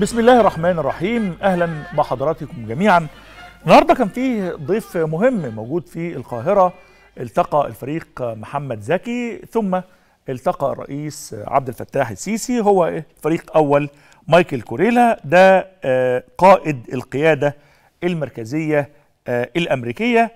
بسم الله الرحمن الرحيم اهلا بحضراتكم جميعا النهارده كان فيه ضيف مهم موجود في القاهره التقى الفريق محمد زكي ثم التقى الرئيس عبد الفتاح السيسي هو فريق اول مايكل كوريلا ده آه، قائد القياده المركزيه آه، الامريكيه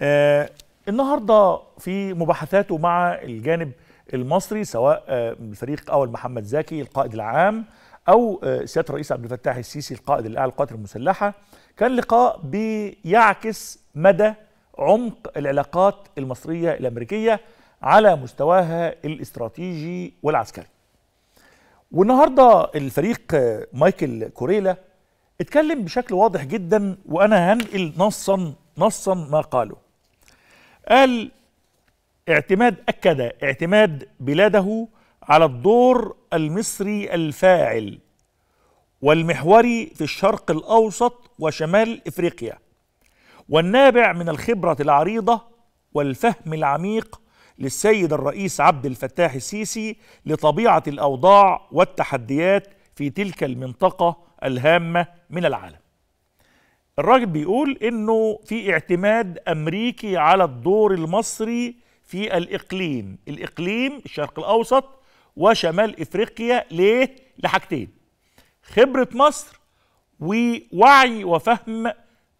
آه، النهارده في مباحثاته مع الجانب المصري سواء الفريق اول محمد زكي القائد العام او آه، سياده الرئيس عبد الفتاح السيسي القائد الاعلى للقوات المسلحه كان لقاء بيعكس مدى عمق العلاقات المصريه الامريكيه على مستواها الاستراتيجي والعسكري. والنهارده الفريق آه، مايكل كوريلا اتكلم بشكل واضح جدا وانا هنقل نصا نصا ما قاله. قال اعتماد اكد اعتماد بلاده على الدور المصري الفاعل والمحوري في الشرق الأوسط وشمال إفريقيا والنابع من الخبرة العريضة والفهم العميق للسيد الرئيس عبد الفتاح السيسي لطبيعة الأوضاع والتحديات في تلك المنطقة الهامة من العالم الراجل بيقول انه في اعتماد امريكي على الدور المصري في الاقليم الاقليم الشرق الاوسط وشمال افريقيا ليه لحاجتين خبرة مصر ووعي وفهم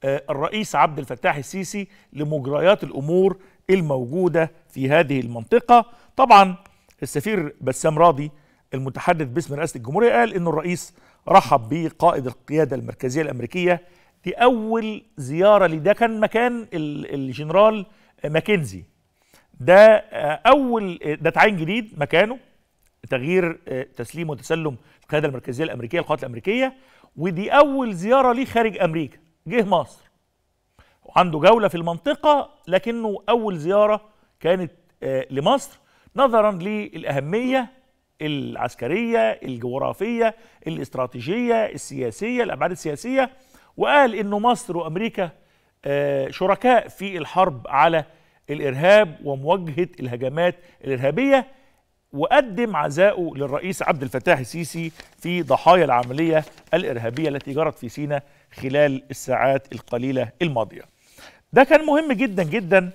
آه، الرئيس عبد الفتاح السيسي لمجريات الأمور الموجودة في هذه المنطقة طبعا السفير بسام راضي المتحدث باسم رئاسة الجمهورية قال إن الرئيس رحب بقائد القيادة المركزية الأمريكية دي أول زيارة لده كان مكان الجنرال ماكنزي ده آه، أول آه، ده تعيين جديد مكانه تغيير تسليم وتسلم القياده المركزيه الامريكيه القوات الامريكيه ودي اول زياره ليه خارج امريكا جه مصر وعنده جوله في المنطقه لكنه اول زياره كانت آه، لمصر نظرا للاهميه العسكريه الجغرافيه الاستراتيجيه السياسيه الابعاد السياسيه وقال انه مصر وامريكا آه، شركاء في الحرب على الارهاب ومواجهه الهجمات الارهابيه وقدم عزاءه للرئيس عبد الفتاح السيسي في ضحايا العملية الإرهابية التي جرت في سيناء خلال الساعات القليلة الماضية ده كان مهم جدا جدا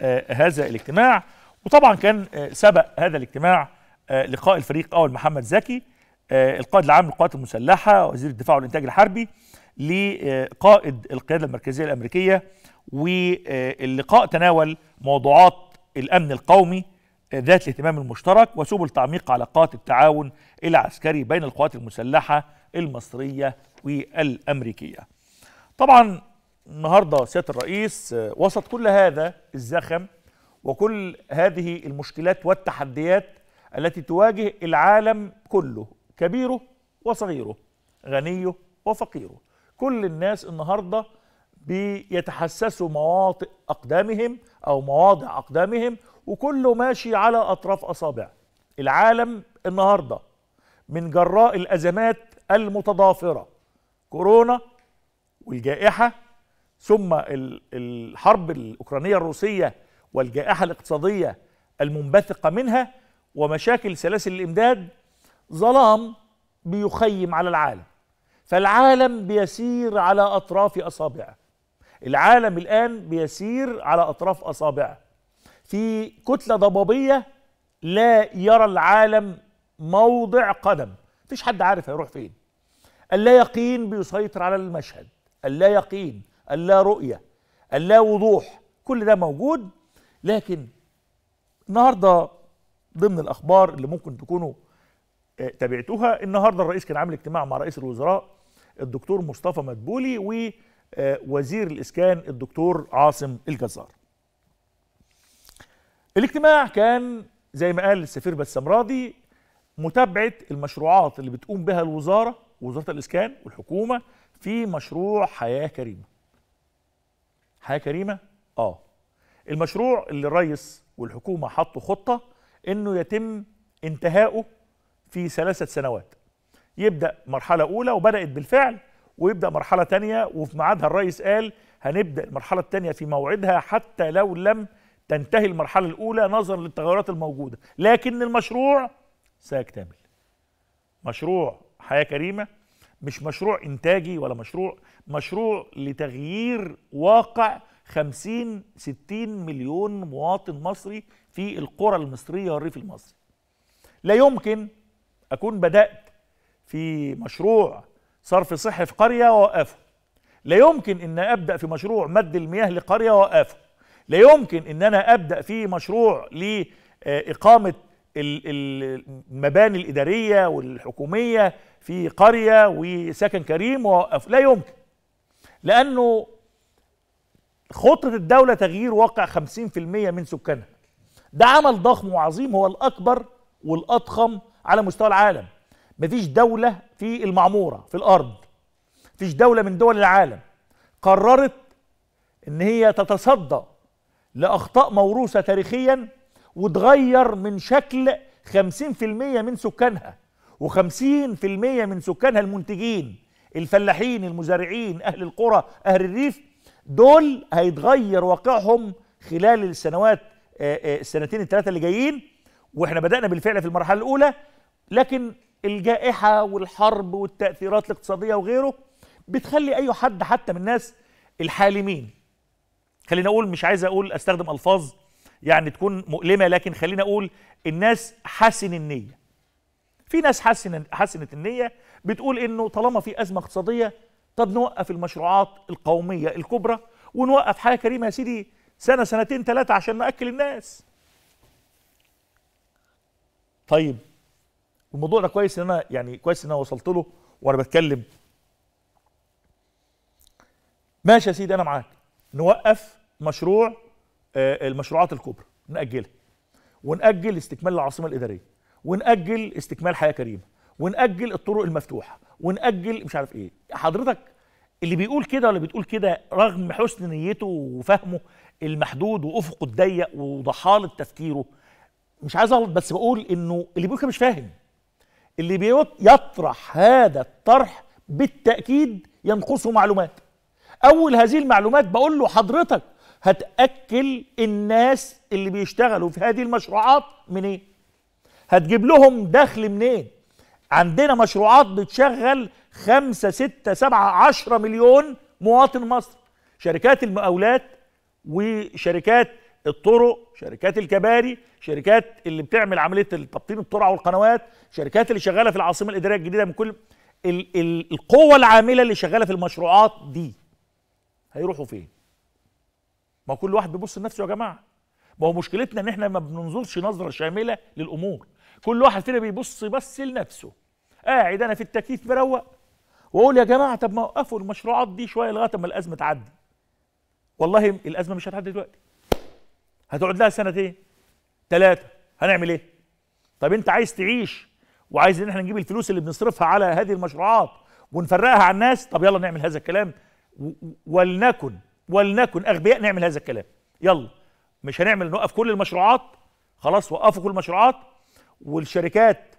آه هذا الاجتماع وطبعا كان آه سبق هذا الاجتماع آه لقاء الفريق أول محمد زكي آه، القائد العام للقوات المسلحة وزير الدفاع والإنتاج الحربي لقائد القيادة المركزية الأمريكية واللقاء تناول موضوعات الأمن القومي ذات الاهتمام المشترك وسبل تعميق علاقات التعاون العسكري بين القوات المسلحة المصرية والأمريكية طبعا النهاردة سيادة الرئيس وسط كل هذا الزخم وكل هذه المشكلات والتحديات التي تواجه العالم كله كبيره وصغيره غنيه وفقيره كل الناس النهارده بيتحسسوا مواطئ اقدامهم او مواضع اقدامهم وكله ماشي على أطراف أصابع العالم النهاردة من جراء الأزمات المتضافرة كورونا والجائحة ثم الحرب الأوكرانية الروسية والجائحة الاقتصادية المنبثقة منها ومشاكل سلاسل الإمداد ظلام بيخيم على العالم فالعالم بيسير على أطراف أصابعه العالم الآن بيسير على أطراف أصابعه في كتلة ضبابية لا يرى العالم موضع قدم مفيش حد عارف هيروح فين اللا يقين بيسيطر على المشهد اللا يقين اللا رؤية اللا وضوح كل ده موجود لكن النهارده ضمن الأخبار اللي ممكن تكونوا آه، تابعتوها النهارده الرئيس كان عامل اجتماع مع رئيس الوزراء الدكتور مصطفى مدبولي ووزير آه، الإسكان الدكتور عاصم الجزار الاجتماع كان زي ما قال السفير بسام راضي متابعه المشروعات اللي بتقوم بها الوزاره وزاره الاسكان والحكومه في مشروع حياه كريمه. حياه كريمه؟ اه. المشروع اللي الريس والحكومه حطوا خطه انه يتم انتهائه في ثلاثه سنوات. يبدا مرحله اولى وبدات بالفعل ويبدا مرحله ثانيه وفي ميعادها الريس قال هنبدا المرحله الثانيه في موعدها حتى لو لم تنتهي المرحلة الأولى نظرا للتغيرات الموجودة لكن المشروع سيكتمل مشروع حياة كريمة مش مشروع إنتاجي ولا مشروع مشروع لتغيير واقع 50 60 مليون مواطن مصري في القرى المصرية والريف المصري لا يمكن أكون بدأت في مشروع صرف صحي في قرية وأوقفه لا يمكن أن أبدأ في مشروع مد المياه لقرية وأوقفه لا يمكن ان انا ابدا في مشروع لاقامه المباني الاداريه والحكوميه في قريه وسكن كريم واوقف لا يمكن لانه خطه الدوله تغيير واقع 50% من سكانها ده عمل ضخم وعظيم هو الاكبر والاضخم على مستوى العالم مفيش دولة في المعمورة في الأرض مفيش دولة من دول العالم قررت إن هي تتصدى لأخطاء موروثة تاريخيا وتغير من شكل 50% من سكانها و50% من سكانها المنتجين الفلاحين المزارعين أهل القرى أهل الريف دول هيتغير واقعهم خلال السنوات آه، آه، السنتين الثلاثة اللي جايين واحنا بدأنا بالفعل في المرحلة الأولى لكن الجائحة والحرب والتأثيرات الاقتصادية وغيره بتخلي أي حد حتى من الناس الحالمين خلينا اقول مش عايز اقول استخدم الفاظ يعني تكون مؤلمه لكن خلينا اقول الناس حسن النيه في ناس حسن حسنت النيه بتقول انه طالما في ازمه اقتصاديه طب نوقف المشروعات القوميه الكبرى ونوقف حاجه كريمه يا سيدي سنه سنتين ثلاثه عشان ناكل الناس طيب الموضوع ده كويس ان انا يعني كويس ان انا وصلت له وانا بتكلم ماشي يا سيدي انا معاك نوقف مشروع آه، المشروعات الكبرى نأجلها ونأجل استكمال العاصمة الإدارية ونأجل استكمال حياة كريمة ونأجل الطرق المفتوحة ونأجل مش عارف إيه حضرتك اللي بيقول كده ولا بتقول كده رغم حسن نيته وفهمه المحدود وأفقه الضيق وضحالة تفكيره مش عايز أغلط بس بقول إنه اللي بيقول كده مش فاهم اللي بيطرح هذا الطرح بالتأكيد ينقصه معلومات اول هذه المعلومات بقول له حضرتك هتاكل الناس اللي بيشتغلوا في هذه المشروعات منين إيه؟ هتجيب لهم دخل منين إيه؟ عندنا مشروعات بتشغل خمسة ستة سبعة عشرة مليون مواطن مصر شركات المقاولات وشركات الطرق شركات الكباري شركات اللي بتعمل عمليه تبطين الترع والقنوات شركات اللي شغاله في العاصمه الاداريه الجديده من كل القوه العامله اللي شغاله في المشروعات دي هيروحوا فين ما كل واحد بيبص لنفسه يا جماعه ما هو مشكلتنا ان احنا ما بننظرش نظره شامله للامور كل واحد فينا بيبص بس لنفسه قاعد انا في التكييف مروق واقول يا جماعه طب ما وقفوا المشروعات دي شويه لغايه اما الازمه تعدي والله الازمه مش هتعدي دلوقتي هتقعد لها سنتين ثلاثه هنعمل ايه طب انت عايز تعيش وعايز ان احنا نجيب الفلوس اللي بنصرفها على هذه المشروعات ونفرقها على الناس طب يلا نعمل هذا الكلام ولنكن ولنكن اغبياء نعمل هذا الكلام يلا مش هنعمل نوقف كل المشروعات خلاص وقفوا كل المشروعات والشركات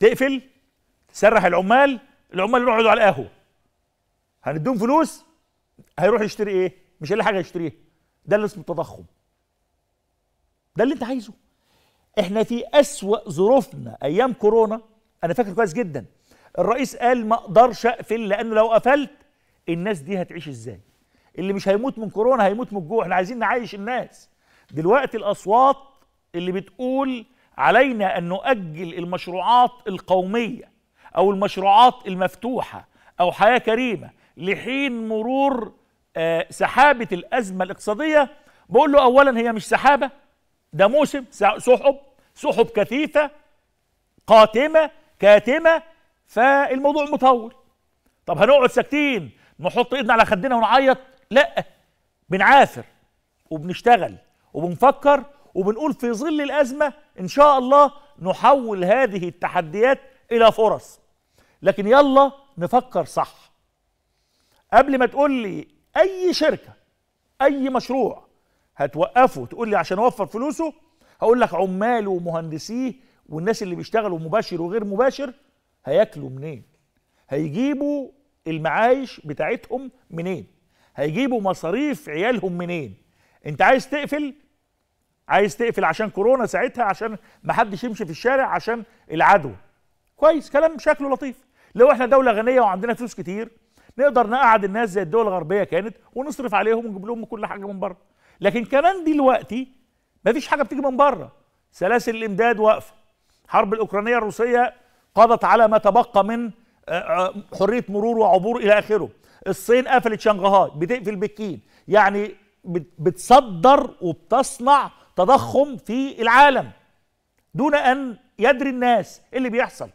تقفل تسرح العمال العمال يروحوا يقعدوا على القهوه هنديهم فلوس هيروح يشتري ايه مش هيلاقي حاجه يشتريها ده اللي اسمه التضخم ده اللي انت عايزه احنا في اسوا ظروفنا ايام كورونا انا فاكر كويس جدا الرئيس قال ما اقدرش اقفل لانه لو قفلت الناس دي هتعيش ازاي اللي مش هيموت من كورونا هيموت من الجوع احنا عايزين نعيش الناس دلوقتي الاصوات اللي بتقول علينا ان نؤجل المشروعات القوميه او المشروعات المفتوحه او حياه كريمه لحين مرور آه، سحابه الازمه الاقتصاديه بقول له اولا هي مش سحابه ده موسم سحب سحب كثيفه قاتمه كاتمه فالموضوع مطول طب هنقعد ساكتين نحط ايدنا على خدنا ونعيط لا بنعافر وبنشتغل وبنفكر وبنقول في ظل الازمه ان شاء الله نحول هذه التحديات الى فرص لكن يلا نفكر صح قبل ما تقول لي اي شركه اي مشروع هتوقفه تقول لي عشان اوفر فلوسه هقول لك عماله ومهندسيه والناس اللي بيشتغلوا مباشر وغير مباشر هياكلوا منين هيجيبوا المعايش بتاعتهم منين هيجيبوا مصاريف عيالهم منين انت عايز تقفل عايز تقفل عشان كورونا ساعتها عشان ما حدش يمشي في الشارع عشان العدوى كويس كلام شكله لطيف لو احنا دولة غنية وعندنا فلوس كتير نقدر نقعد الناس زي الدول الغربية كانت ونصرف عليهم ونجيب لهم كل حاجة من بره لكن كمان دلوقتي ما فيش حاجة بتيجي من بره سلاسل الإمداد واقفة الحرب الأوكرانية الروسية قضت على ما تبقى من حريه مرور وعبور الى اخره الصين قفلت شنغهاي بتقفل بكين يعني بتصدر وبتصنع تضخم في العالم دون ان يدري الناس ايه اللي بيحصل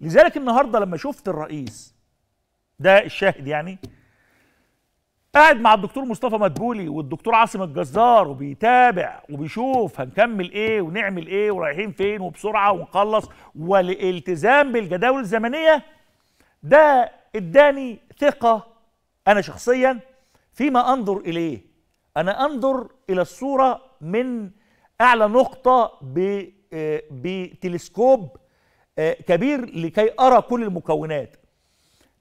لذلك النهارده لما شفت الرئيس ده الشاهد يعني قاعد مع الدكتور مصطفى مدبولي والدكتور عاصم الجزار وبيتابع وبيشوف هنكمل ايه ونعمل ايه ورايحين فين وبسرعه ونخلص والالتزام بالجداول الزمنيه ده اداني ثقة أنا شخصيا فيما أنظر إليه أنا أنظر إلى الصورة من أعلى نقطة آه، بتلسكوب آه، كبير لكي أرى كل المكونات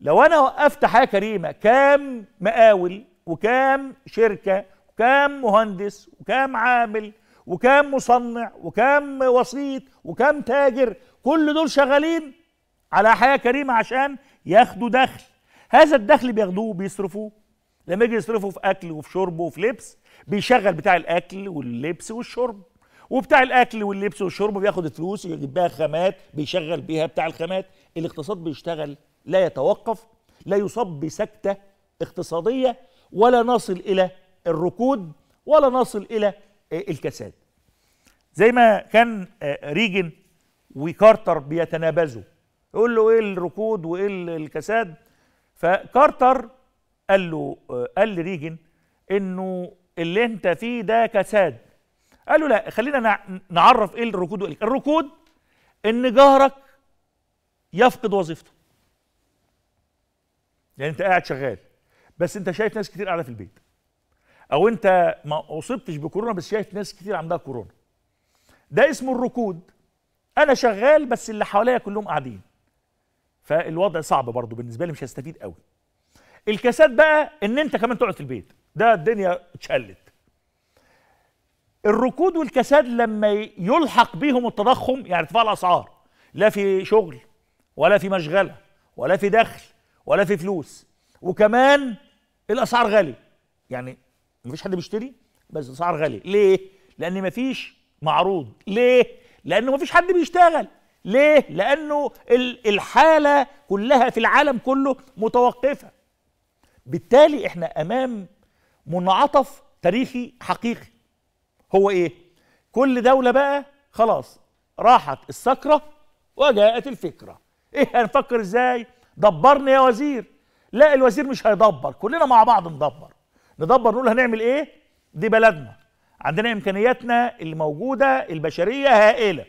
لو أنا وقفت حياة كريمة كام مقاول وكام شركة وكام مهندس وكام عامل وكام مصنع وكام وسيط وكام تاجر كل دول شغالين على حياه كريمه عشان ياخدوا دخل هذا الدخل بياخدوه وبيصرفوه لما يجي يصرفوا في اكل وفي شرب وفي لبس بيشغل بتاع الاكل واللبس والشرب وبتاع الاكل واللبس والشرب بياخد الفلوس يجيب بيها خامات بيشغل بيها بتاع الخامات الاقتصاد بيشتغل لا يتوقف لا يصاب بسكته اقتصاديه ولا نصل الى الركود ولا نصل الى آه، الكساد زي ما كان آه، ريجن وكارتر بيتنابزوا يقول له ايه الركود وايه الكساد فكارتر قال له قال لريجن انه اللي انت فيه ده كساد قال له لا خلينا نعرف ايه الركود وايه الركود ان جارك يفقد وظيفته يعني انت قاعد شغال بس انت شايف ناس كتير قاعده في البيت او انت ما اصبتش بكورونا بس شايف ناس كتير عندها كورونا ده اسمه الركود انا شغال بس اللي حواليا كلهم قاعدين فالوضع صعب برضه بالنسبه لي مش هستفيد قوي الكاسات بقى ان انت كمان تقعد في البيت ده الدنيا اتشلت الركود والكساد لما يلحق بيهم التضخم يعني ارتفاع الاسعار لا في شغل ولا في مشغله ولا في دخل ولا في فلوس وكمان الاسعار غاليه يعني مفيش حد بيشتري بس الاسعار غاليه ليه لان مفيش معروض ليه لانه مفيش حد بيشتغل ليه؟ لأنه الحالة كلها في العالم كله متوقفة بالتالي احنا أمام منعطف تاريخي حقيقي هو ايه؟ كل دولة بقى خلاص راحت السكرة وجاءت الفكرة ايه هنفكر ازاي؟ دبرني يا وزير لا الوزير مش هيدبر كلنا مع بعض ندبر ندبر نقول هنعمل ايه؟ دي بلدنا عندنا امكانياتنا اللي موجوده البشريه هائله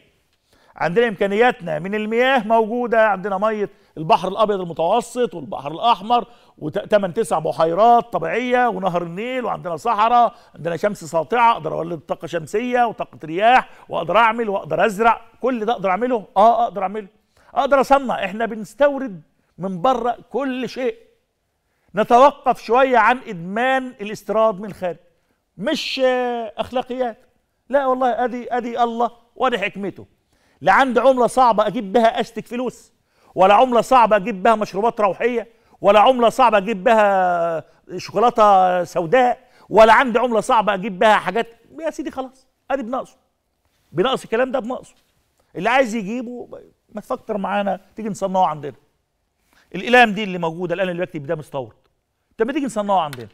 عندنا امكانياتنا من المياه موجوده عندنا ميه البحر الابيض المتوسط والبحر الاحمر وثمان تسع بحيرات طبيعيه ونهر النيل وعندنا صحراء عندنا شمس ساطعه اقدر اولد طاقه شمسيه وطاقه رياح واقدر اعمل واقدر ازرع كل ده اقدر اعمله اه اقدر اعمله اقدر اصنع احنا بنستورد من بره كل شيء نتوقف شويه عن ادمان الاستيراد من الخارج مش آه، اخلاقيات لا والله ادي ادي الله وادي حكمته لا عندي عمله صعبه اجيب بها اشتك فلوس ولا عمله صعبه اجيب بها مشروبات روحيه ولا عمله صعبه اجيب بها شوكولاته سوداء ولا عندي عمله صعبه اجيب بها حاجات يا سيدي خلاص ادي بنقصه بنقص الكلام ده بنقصه اللي عايز يجيبه ما تفكر معانا تيجي نصنعه عندنا الالام دي اللي موجوده القلم اللي بكتب ده مستورد طب ما تيجي نصنعه عندنا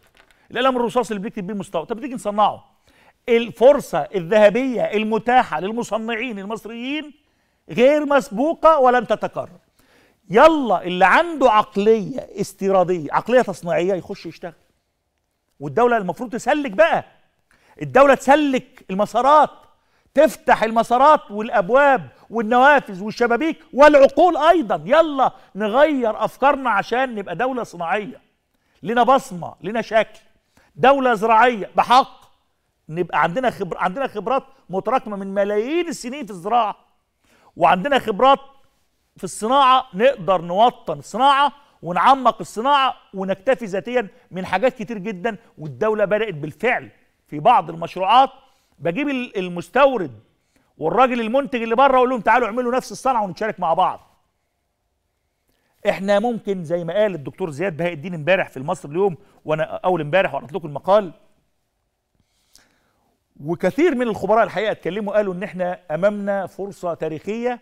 القلم الرصاص اللي بيكتب بيه مستورد طب ما تيجي نصنعه الفرصة الذهبية المتاحة للمصنعين المصريين غير مسبوقة ولن تتكرر يلا اللي عنده عقلية استيرادية عقلية تصنيعية يخش يشتغل والدولة المفروض تسلك بقى الدولة تسلك المسارات تفتح المسارات والأبواب والنوافذ والشبابيك والعقول أيضا يلا نغير أفكارنا عشان نبقى دولة صناعية لنا بصمة لنا شكل دولة زراعية بحق نبقى عندنا خبر عندنا خبرات متراكمه من ملايين السنين في الزراعه وعندنا خبرات في الصناعه نقدر نوطن الصناعه ونعمق الصناعه ونكتفي ذاتيا من حاجات كتير جدا والدوله بدات بالفعل في بعض المشروعات بجيب المستورد والراجل المنتج اللي بره اقول لهم تعالوا اعملوا نفس الصنعه ونتشارك مع بعض احنا ممكن زي ما قال الدكتور زياد بهاء الدين امبارح في المصري اليوم وانا اول امبارح وقرات لكم المقال وكثير من الخبراء الحقيقه اتكلموا قالوا ان احنا امامنا فرصه تاريخيه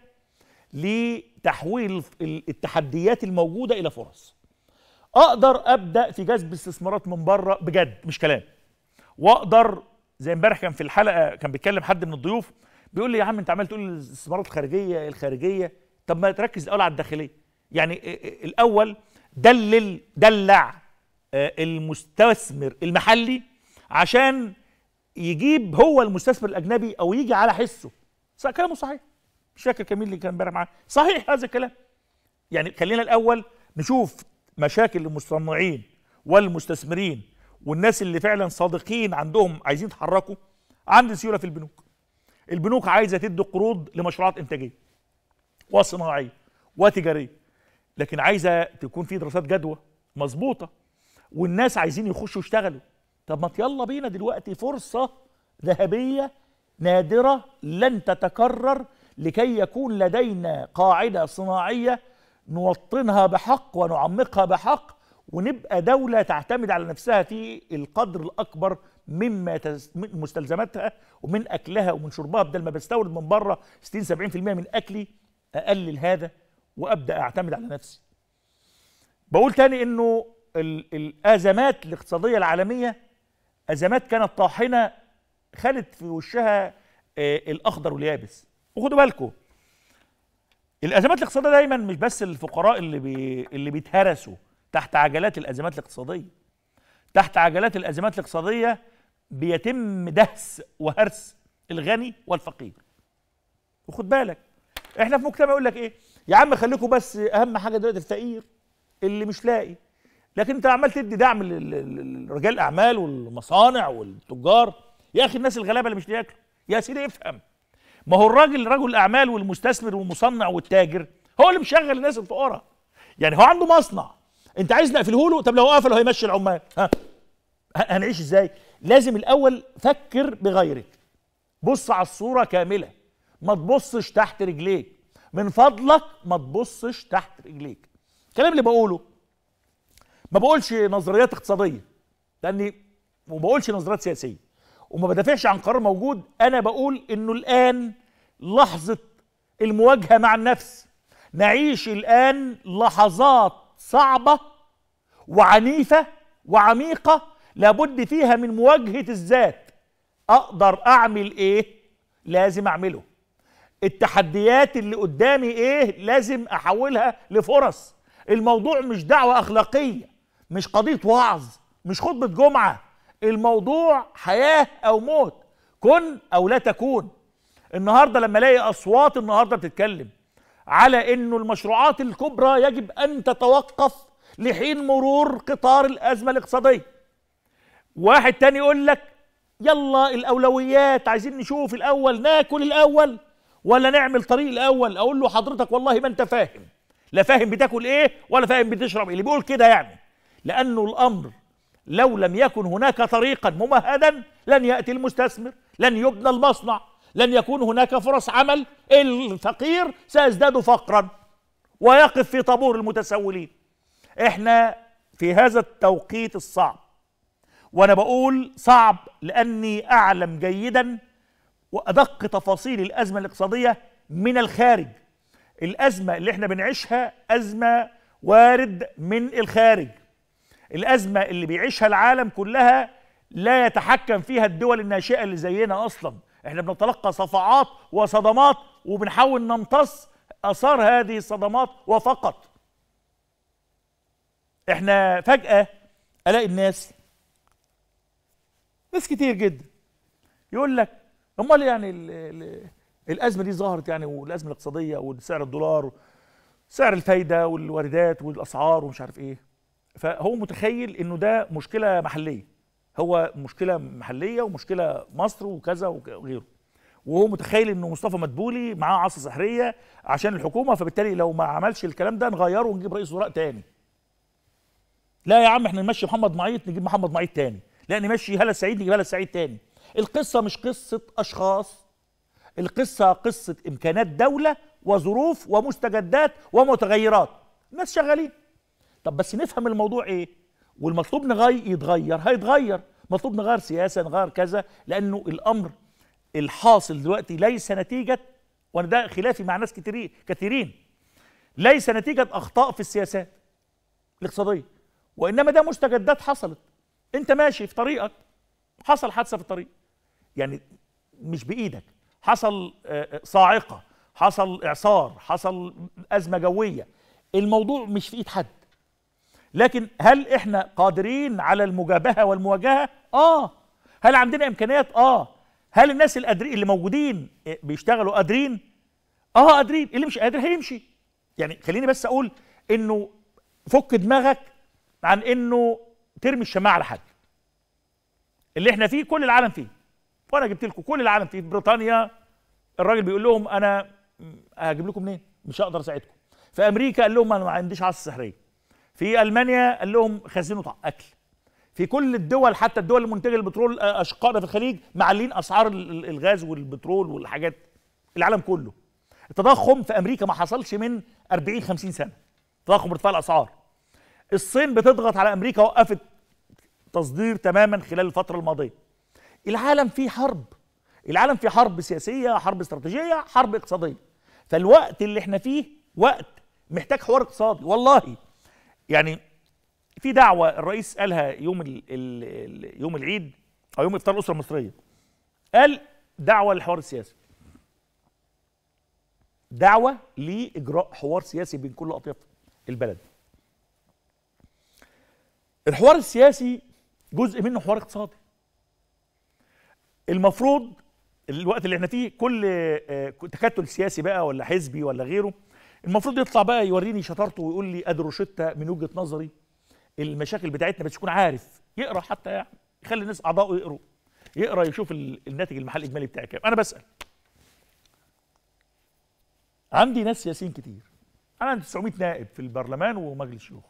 لتحويل التحديات الموجوده الى فرص. اقدر ابدا في جذب استثمارات من بره بجد مش كلام. واقدر زي امبارح كان في الحلقه كان بيتكلم حد من الضيوف بيقول لي يا عم انت عمال تقول الاستثمارات الخارجيه الخارجيه طب ما تركز الاول على الداخليه. يعني الاول دلل دلع آه، المستثمر المحلي عشان يجيب هو المستثمر الاجنبي او يجي على حسه كلامه صحيح مش فاكر كمين اللي كان امبارح معاه صحيح هذا الكلام يعني خلينا الاول نشوف مشاكل المصنعين والمستثمرين والناس اللي فعلا صادقين عندهم عايزين يتحركوا عند سيوله في البنوك البنوك عايزه تدي قروض لمشروعات انتاجيه وصناعيه وتجاريه لكن عايزه تكون في دراسات جدوى مظبوطه والناس عايزين يخشوا يشتغلوا طب ما يلا بينا دلوقتي فرصة ذهبية نادرة لن تتكرر لكي يكون لدينا قاعدة صناعية نوطنها بحق ونعمقها بحق ونبقى دولة تعتمد على نفسها في القدر الأكبر مما تز... من مستلزماتها ومن أكلها ومن شربها بدل ما بستورد من بره 60 70% من أكلي أقلل هذا وأبدأ أعتمد على نفسي. بقول تاني إنه الأزمات الاقتصادية العالمية ازمات كانت طاحنه خلت في وشها آه، الاخضر واليابس وخدوا بالكم الازمات الاقتصاديه دايما مش بس الفقراء اللي بي اللي بيتهرسوا تحت عجلات الازمات الاقتصاديه تحت عجلات الازمات الاقتصاديه بيتم دهس وهرس الغني والفقير وخد بالك احنا في مجتمع يقول لك ايه يا عم خليكم بس اهم حاجه دلوقتي الفقير اللي مش لاقي لكن انت عمال تدي دعم لرجال الاعمال والمصانع والتجار يا اخي الناس الغلابه اللي مش بياكلوا يا سيدي افهم ما هو الراجل رجل الاعمال والمستثمر والمصنع والتاجر هو اللي مشغل الناس الفقراء يعني هو عنده مصنع انت عايز نقفله له طب لو قفله هيمشي العمال ها هنعيش ازاي لازم الاول فكر بغيرك بص على الصوره كامله ما تبصش تحت رجليك من فضلك ما تبصش تحت رجليك الكلام اللي بقوله ما بقولش نظريات اقتصاديه لاني وما بقولش نظريات سياسيه وما بدافعش عن قرار موجود انا بقول انه الان لحظه المواجهه مع النفس نعيش الان لحظات صعبه وعنيفه وعميقه لابد فيها من مواجهه الذات اقدر اعمل ايه لازم اعمله التحديات اللي قدامي ايه لازم احولها لفرص الموضوع مش دعوه اخلاقيه مش قضيه وعظ مش خطبه جمعه الموضوع حياه او موت كن او لا تكون النهارده لما الاقي اصوات النهارده بتتكلم على انه المشروعات الكبرى يجب ان تتوقف لحين مرور قطار الازمه الاقتصاديه واحد تاني يقول لك يلا الاولويات عايزين نشوف الاول ناكل الاول ولا نعمل طريق الاول اقول له حضرتك والله ما انت فاهم لا فاهم بتاكل ايه ولا فاهم بتشرب ايه اللي بيقول كده يعني لأنه الأمر لو لم يكن هناك طريقا ممهدا لن يأتي المستثمر لن يبنى المصنع لن يكون هناك فرص عمل الفقير سيزداد فقرا ويقف في طابور المتسولين احنا في هذا التوقيت الصعب وانا بقول صعب لاني اعلم جيدا وادق تفاصيل الازمه الاقتصاديه من الخارج الازمه اللي احنا بنعيشها ازمه وارد من الخارج الأزمة اللي بيعيشها العالم كلها لا يتحكم فيها الدول الناشئة اللي زينا أصلا احنا بنتلقى صفعات وصدمات وبنحاول نمتص أثار هذه الصدمات وفقط احنا فجأة ألاقي الناس ناس كتير جدا يقول لك امال يعني الـ الـ الازمه دي ظهرت يعني والازمه الاقتصاديه وسعر الدولار وسعر الفايده والواردات والاسعار ومش عارف ايه فهو متخيل انه ده مشكله محليه هو مشكله محليه ومشكله مصر وكذا وغيره وهو متخيل انه مصطفى مدبولي معاه عصا سحريه عشان الحكومه فبالتالي لو ما عملش الكلام ده نغيره ونجيب رئيس وزراء تاني لا يا عم احنا نمشي محمد معيط نجيب محمد معيط تاني لا نمشي هلا سعيد نجيب هلا سعيد تاني القصه مش قصه اشخاص القصه قصه امكانات دوله وظروف ومستجدات ومتغيرات الناس شغالين طب بس نفهم الموضوع ايه والمطلوب نغير يتغير هيتغير مطلوب نغير سياسه نغير كذا لانه الامر الحاصل دلوقتي ليس نتيجه وانا ده خلافي مع ناس كتيرين كثيرين ليس نتيجه اخطاء في السياسات الاقتصاديه وانما ده مستجدات حصلت انت ماشي في طريقك حصل حادثه في الطريق يعني مش بايدك حصل آه، آه، صاعقه حصل اعصار حصل ازمه جويه الموضوع مش في ايد حد لكن هل احنا قادرين على المجابهه والمواجهه اه هل عندنا امكانيات اه هل الناس اللي موجودين آه، بيشتغلوا قادرين اه قادرين اللي مش قادر هيمشي يعني خليني بس اقول انه فك دماغك عن انه ترمي الشماعه على حد اللي احنا فيه كل العالم فيه وانا جبت لكم كل العالم فيه في بريطانيا الراجل بيقول لهم انا هجيب لكم منين مش هقدر اساعدكم في امريكا قال لهم انا ما عنديش عصا سحريه في المانيا قال لهم خزنوا اكل في كل الدول حتى الدول المنتجه للبترول آه، اشقائنا في الخليج معلين اسعار الغاز والبترول والحاجات العالم كله التضخم في امريكا ما حصلش من 40 50 سنه تضخم ارتفاع الاسعار الصين بتضغط على امريكا وقفت تصدير تماما خلال الفتره الماضيه العالم فيه حرب العالم فيه حرب سياسيه حرب استراتيجيه حرب اقتصاديه فالوقت اللي احنا فيه وقت محتاج حوار اقتصادي والله يعني في دعوه الرئيس قالها يوم ال ال يوم العيد او يوم افطار الاسره المصريه قال دعوه للحوار السياسي دعوه لاجراء حوار سياسي بين كل اطياف البلد الحوار السياسي جزء منه حوار اقتصادي المفروض الوقت اللي احنا فيه كل آه، تكتل سياسي بقى ولا حزبي ولا غيره المفروض يطلع بقى يوريني شطارته ويقول لي ادي الروشته من وجهه نظري المشاكل بتاعتنا بس يكون عارف يقرا حتى يعني يخلي الناس اعضائه يقروا يقرا يشوف الناتج المحلي الاجمالي بتاعي كام انا بسال عندي ناس سياسيين كتير انا عندي 900 نائب في البرلمان ومجلس شيوخ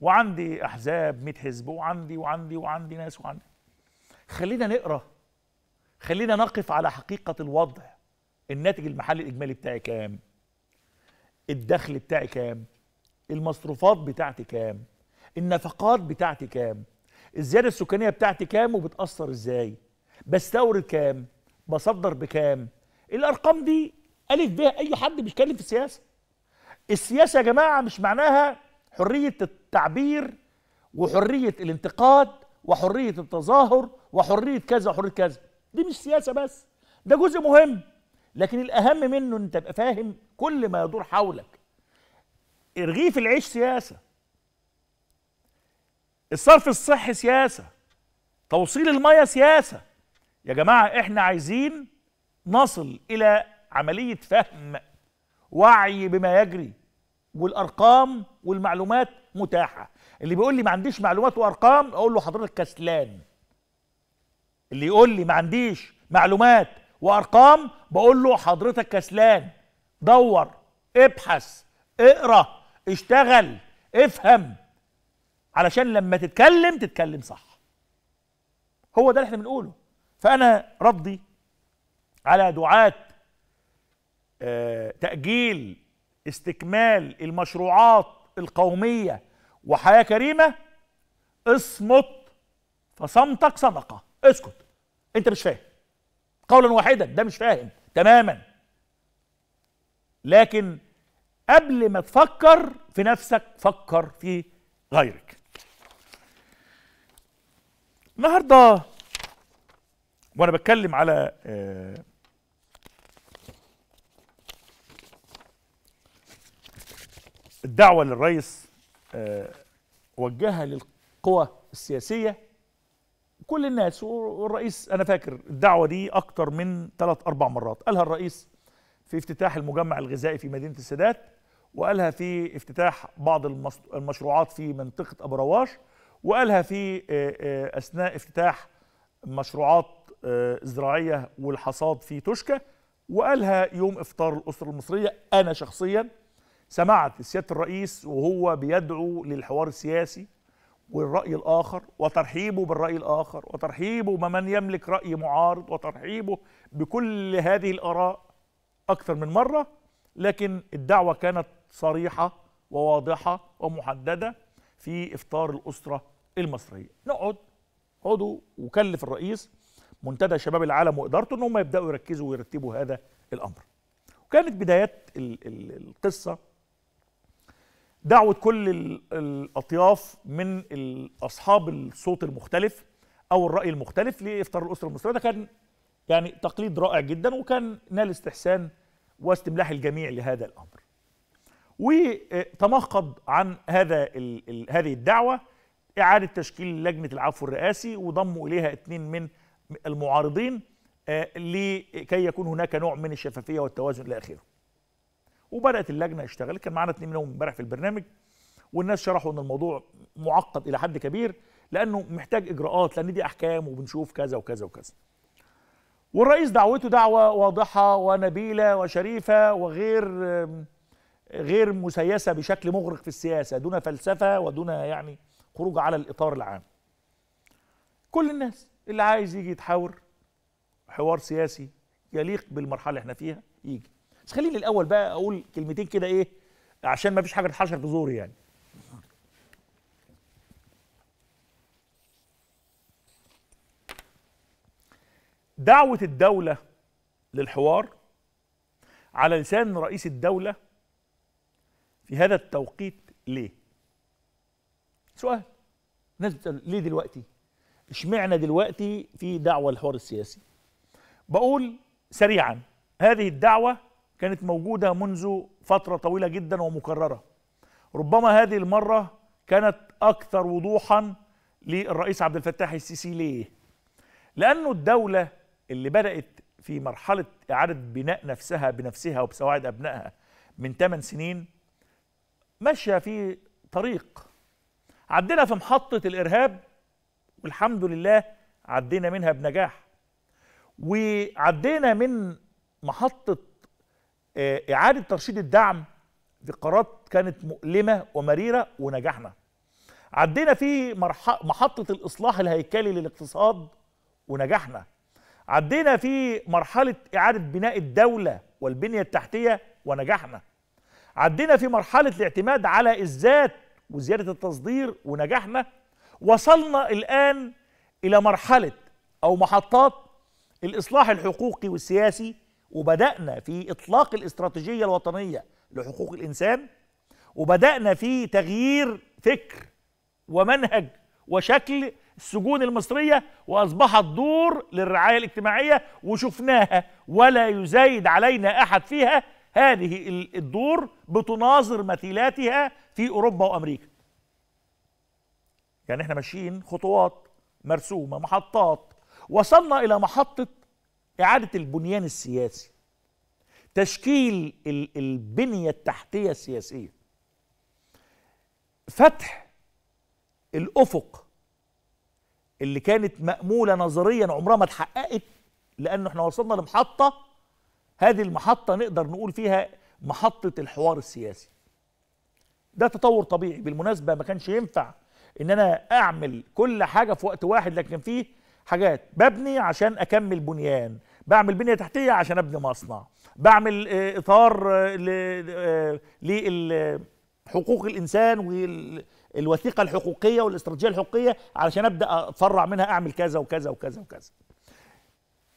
وعندي احزاب 100 حزب وعندي وعندي وعندي ناس وعندي خلينا نقرا خلينا نقف على حقيقه الوضع الناتج المحلي الاجمالي بتاعي كام الدخل بتاعي كام المصروفات بتاعتي كام النفقات بتاعتي كام الزياده السكانيه بتاعتي كام وبتاثر ازاي بستورد كام بصدر بكام الارقام دي الف بها اي حد بيتكلم في السياسه السياسه يا جماعه مش معناها حريه التعبير وحريه الانتقاد وحريه التظاهر وحريه كذا وحريه كذا دي مش سياسه بس ده جزء مهم لكن الأهم منه أن تبقى فاهم كل ما يدور حولك رغيف العيش سياسة الصرف الصحي سياسة توصيل المية سياسة يا جماعة احنا عايزين نصل إلى عملية فهم وعي بما يجري والأرقام والمعلومات متاحة اللي بيقول لي ما عنديش معلومات وأرقام أقول له حضرتك كسلان اللي يقول لي ما عنديش معلومات وارقام بقول له حضرتك كسلان دور ابحث اقرا اشتغل افهم علشان لما تتكلم تتكلم صح هو ده اللي احنا بنقوله فانا ردي على دعاة آه، تأجيل استكمال المشروعات القومية وحياة كريمة اصمت فصمتك صدقة اسكت انت مش فاهم قولا واحدا ده مش فاهم تماما لكن قبل ما تفكر في نفسك فكر في غيرك النهارده وانا بتكلم على آه، الدعوه للرئيس آه، وجهها للقوى السياسيه كل الناس والرئيس انا فاكر الدعوه دي اكتر من ثلاث اربع مرات قالها الرئيس في افتتاح المجمع الغذائي في مدينه السادات وقالها في افتتاح بعض المشروعات في منطقه ابو رواش وقالها في اثناء افتتاح مشروعات زراعيه والحصاد في توشكا وقالها يوم افطار الاسره المصريه انا شخصيا سمعت سياده الرئيس وهو بيدعو للحوار السياسي والرأي الآخر وترحيبه بالرأي الآخر وترحيبه بمن يملك رأي معارض وترحيبه بكل هذه الآراء أكثر من مرة لكن الدعوة كانت صريحة وواضحة ومحددة في إفطار الأسرة المصرية نقعد اقعدوا وكلف الرئيس منتدى شباب العالم وإدارته إن هم يبدأوا يركزوا ويرتبوا هذا الأمر وكانت بدايات القصة دعوة كل الأطياف من أصحاب الصوت المختلف أو الرأي المختلف لإفطار الأسرة المصرية ده كان يعني تقليد رائع جدا وكان نال استحسان واستملاح الجميع لهذا الأمر وتمخض عن هذا هذه الدعوة إعادة تشكيل لجنة العفو الرئاسي وضموا إليها اثنين من المعارضين آه، لكي يكون هناك نوع من الشفافية والتوازن إلى آخره وبدات اللجنه اشتغلت كان معانا اتنين منهم امبارح في البرنامج والناس شرحوا ان الموضوع معقد الى حد كبير لانه محتاج اجراءات لان دي احكام وبنشوف كذا وكذا وكذا والرئيس دعوته دعوه واضحه ونبيله وشريفه وغير غير مسيسه بشكل مغرق في السياسه دون فلسفه ودون يعني خروج على الاطار العام كل الناس اللي عايز يجي يتحاور حوار سياسي يليق بالمرحله اللي احنا فيها يجي بس خليني الاول بقى اقول كلمتين كده ايه عشان ما فيش حاجه تتحشر في زوري يعني دعوه الدوله للحوار على لسان رئيس الدوله في هذا التوقيت ليه سؤال الناس بتسال ليه دلوقتي اشمعنى دلوقتي في دعوه للحوار السياسي بقول سريعا هذه الدعوه كانت موجودة منذ فترة طويلة جدا ومكررة ربما هذه المرة كانت أكثر وضوحا للرئيس عبد الفتاح السيسي ليه؟ لأنه الدولة اللي بدأت في مرحلة إعادة بناء نفسها بنفسها وبسواعد أبنائها من 8 سنين ماشية في طريق عدينا في محطة الإرهاب والحمد لله عدينا منها بنجاح وعدينا من محطة آه، اعاده ترشيد الدعم في قرارات كانت مؤلمه ومريره ونجحنا عدينا في محطه الاصلاح الهيكلي للاقتصاد ونجحنا عدينا في مرحله اعاده بناء الدوله والبنيه التحتيه ونجحنا عدينا في مرحله الاعتماد على الذات وزياده التصدير ونجحنا وصلنا الان الى مرحله او محطات الاصلاح الحقوقي والسياسي وبدأنا في إطلاق الاستراتيجية الوطنية لحقوق الإنسان وبدأنا في تغيير فكر ومنهج وشكل السجون المصرية وأصبحت دور للرعاية الاجتماعية وشفناها ولا يزايد علينا أحد فيها هذه الدور بتناظر مثيلاتها في أوروبا وأمريكا يعني احنا ماشيين خطوات مرسومة محطات وصلنا إلى محطة إعادة البنيان السياسي تشكيل البنية التحتية السياسية فتح الأفق اللي كانت مأمولة نظريا عمرها ما اتحققت لأنه احنا وصلنا لمحطة هذه المحطة نقدر نقول فيها محطة الحوار السياسي ده تطور طبيعي بالمناسبة ما كانش ينفع ان انا اعمل كل حاجة في وقت واحد لكن فيه حاجات ببني عشان اكمل بنيان بعمل بنيه تحتيه عشان ابني مصنع بعمل آه، اطار آه، آه، لحقوق الانسان والوثيقه الحقوقيه والاستراتيجيه الحقوقيه علشان ابدا اتفرع منها اعمل كذا وكذا وكذا وكذا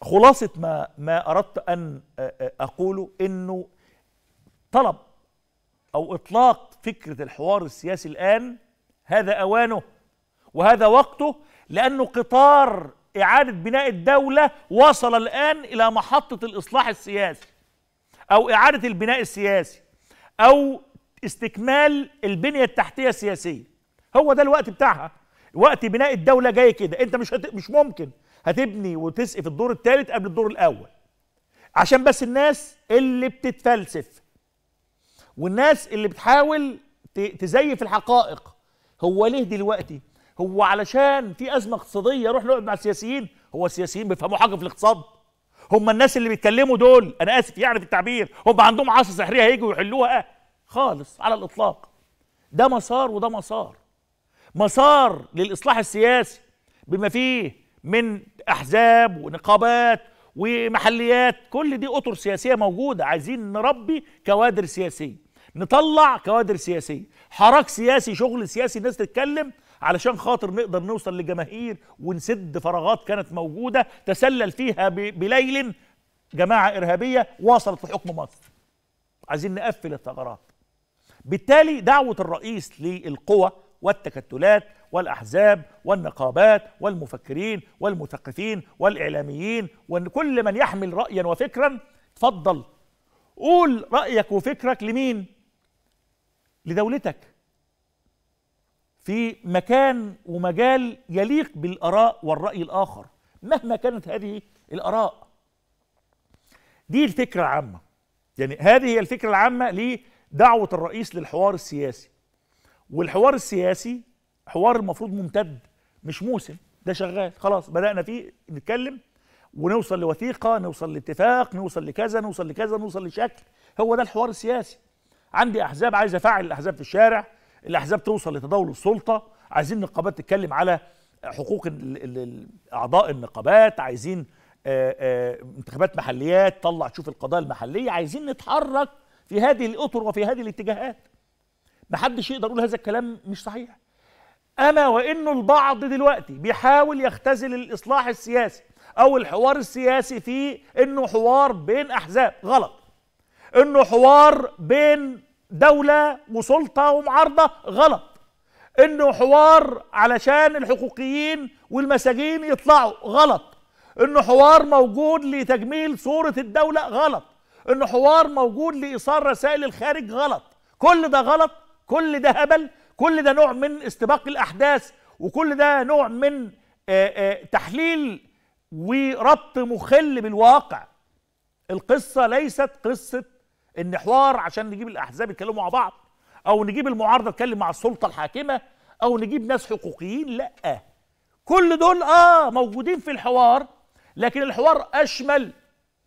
خلاصه ما ما اردت ان اقوله انه طلب او اطلاق فكره الحوار السياسي الان هذا اوانه وهذا وقته لانه قطار إعادة بناء الدولة وصل الآن إلى محطة الإصلاح السياسي أو إعادة البناء السياسي أو استكمال البنية التحتية السياسية هو ده الوقت بتاعها وقت بناء الدولة جاي كده أنت مش هت... مش ممكن هتبني وتسقف الدور الثالث قبل الدور الأول عشان بس الناس اللي بتتفلسف والناس اللي بتحاول تزيف الحقائق هو ليه دلوقتي هو علشان في ازمه اقتصاديه روح نقعد مع السياسيين هو السياسيين بيفهموا حاجه في الاقتصاد هم الناس اللي بيتكلموا دول انا اسف يعني في التعبير هم عندهم عصا سحريه هيجوا يحلوها آه، خالص على الاطلاق ده مسار وده مسار مسار للاصلاح السياسي بما فيه من احزاب ونقابات ومحليات كل دي اطر سياسيه موجوده عايزين نربي كوادر سياسيه نطلع كوادر سياسيه حراك سياسي شغل سياسي الناس تتكلم علشان خاطر نقدر نوصل لجماهير ونسد فراغات كانت موجوده تسلل فيها بليل جماعه ارهابيه واصلت لحكم مصر عايزين نقفل الثغرات بالتالي دعوه الرئيس للقوى والتكتلات والاحزاب والنقابات والمفكرين والمثقفين والاعلاميين وكل من يحمل رايا وفكرا اتفضل قول رايك وفكرك لمين لدولتك في مكان ومجال يليق بالآراء والرأي الآخر مهما كانت هذه الآراء دي الفكرة العامة يعني هذه هي الفكرة العامة لدعوة الرئيس للحوار السياسي والحوار السياسي حوار المفروض ممتد مش موسم ده شغال خلاص بدأنا فيه نتكلم ونوصل لوثيقة نوصل لاتفاق نوصل لكذا نوصل لكذا نوصل لشكل هو ده الحوار السياسي عندي أحزاب عايز أفعل الأحزاب في الشارع الاحزاب توصل لتداول السلطه عايزين النقابات تتكلم على حقوق اعضاء النقابات عايزين آه، آه، انتخابات محليات طلع تشوف القضايا المحليه عايزين نتحرك في هذه الاطر وفي هذه الاتجاهات محدش يقدر يقول هذا الكلام مش صحيح اما وانه البعض دلوقتي بيحاول يختزل الاصلاح السياسي او الحوار السياسي في انه حوار بين احزاب غلط انه حوار بين دولة وسلطة ومعارضة غلط انه حوار علشان الحقوقيين والمساجين يطلعوا غلط انه حوار موجود لتجميل صورة الدولة غلط انه حوار موجود لايصال رسائل الخارج غلط كل ده غلط كل ده هبل كل ده نوع من استباق الاحداث وكل ده نوع من تحليل وربط مخل بالواقع القصة ليست قصة ان حوار عشان نجيب الاحزاب يتكلموا مع بعض او نجيب المعارضه تتكلم مع السلطه الحاكمه او نجيب ناس حقوقيين لا كل دول اه موجودين في الحوار لكن الحوار اشمل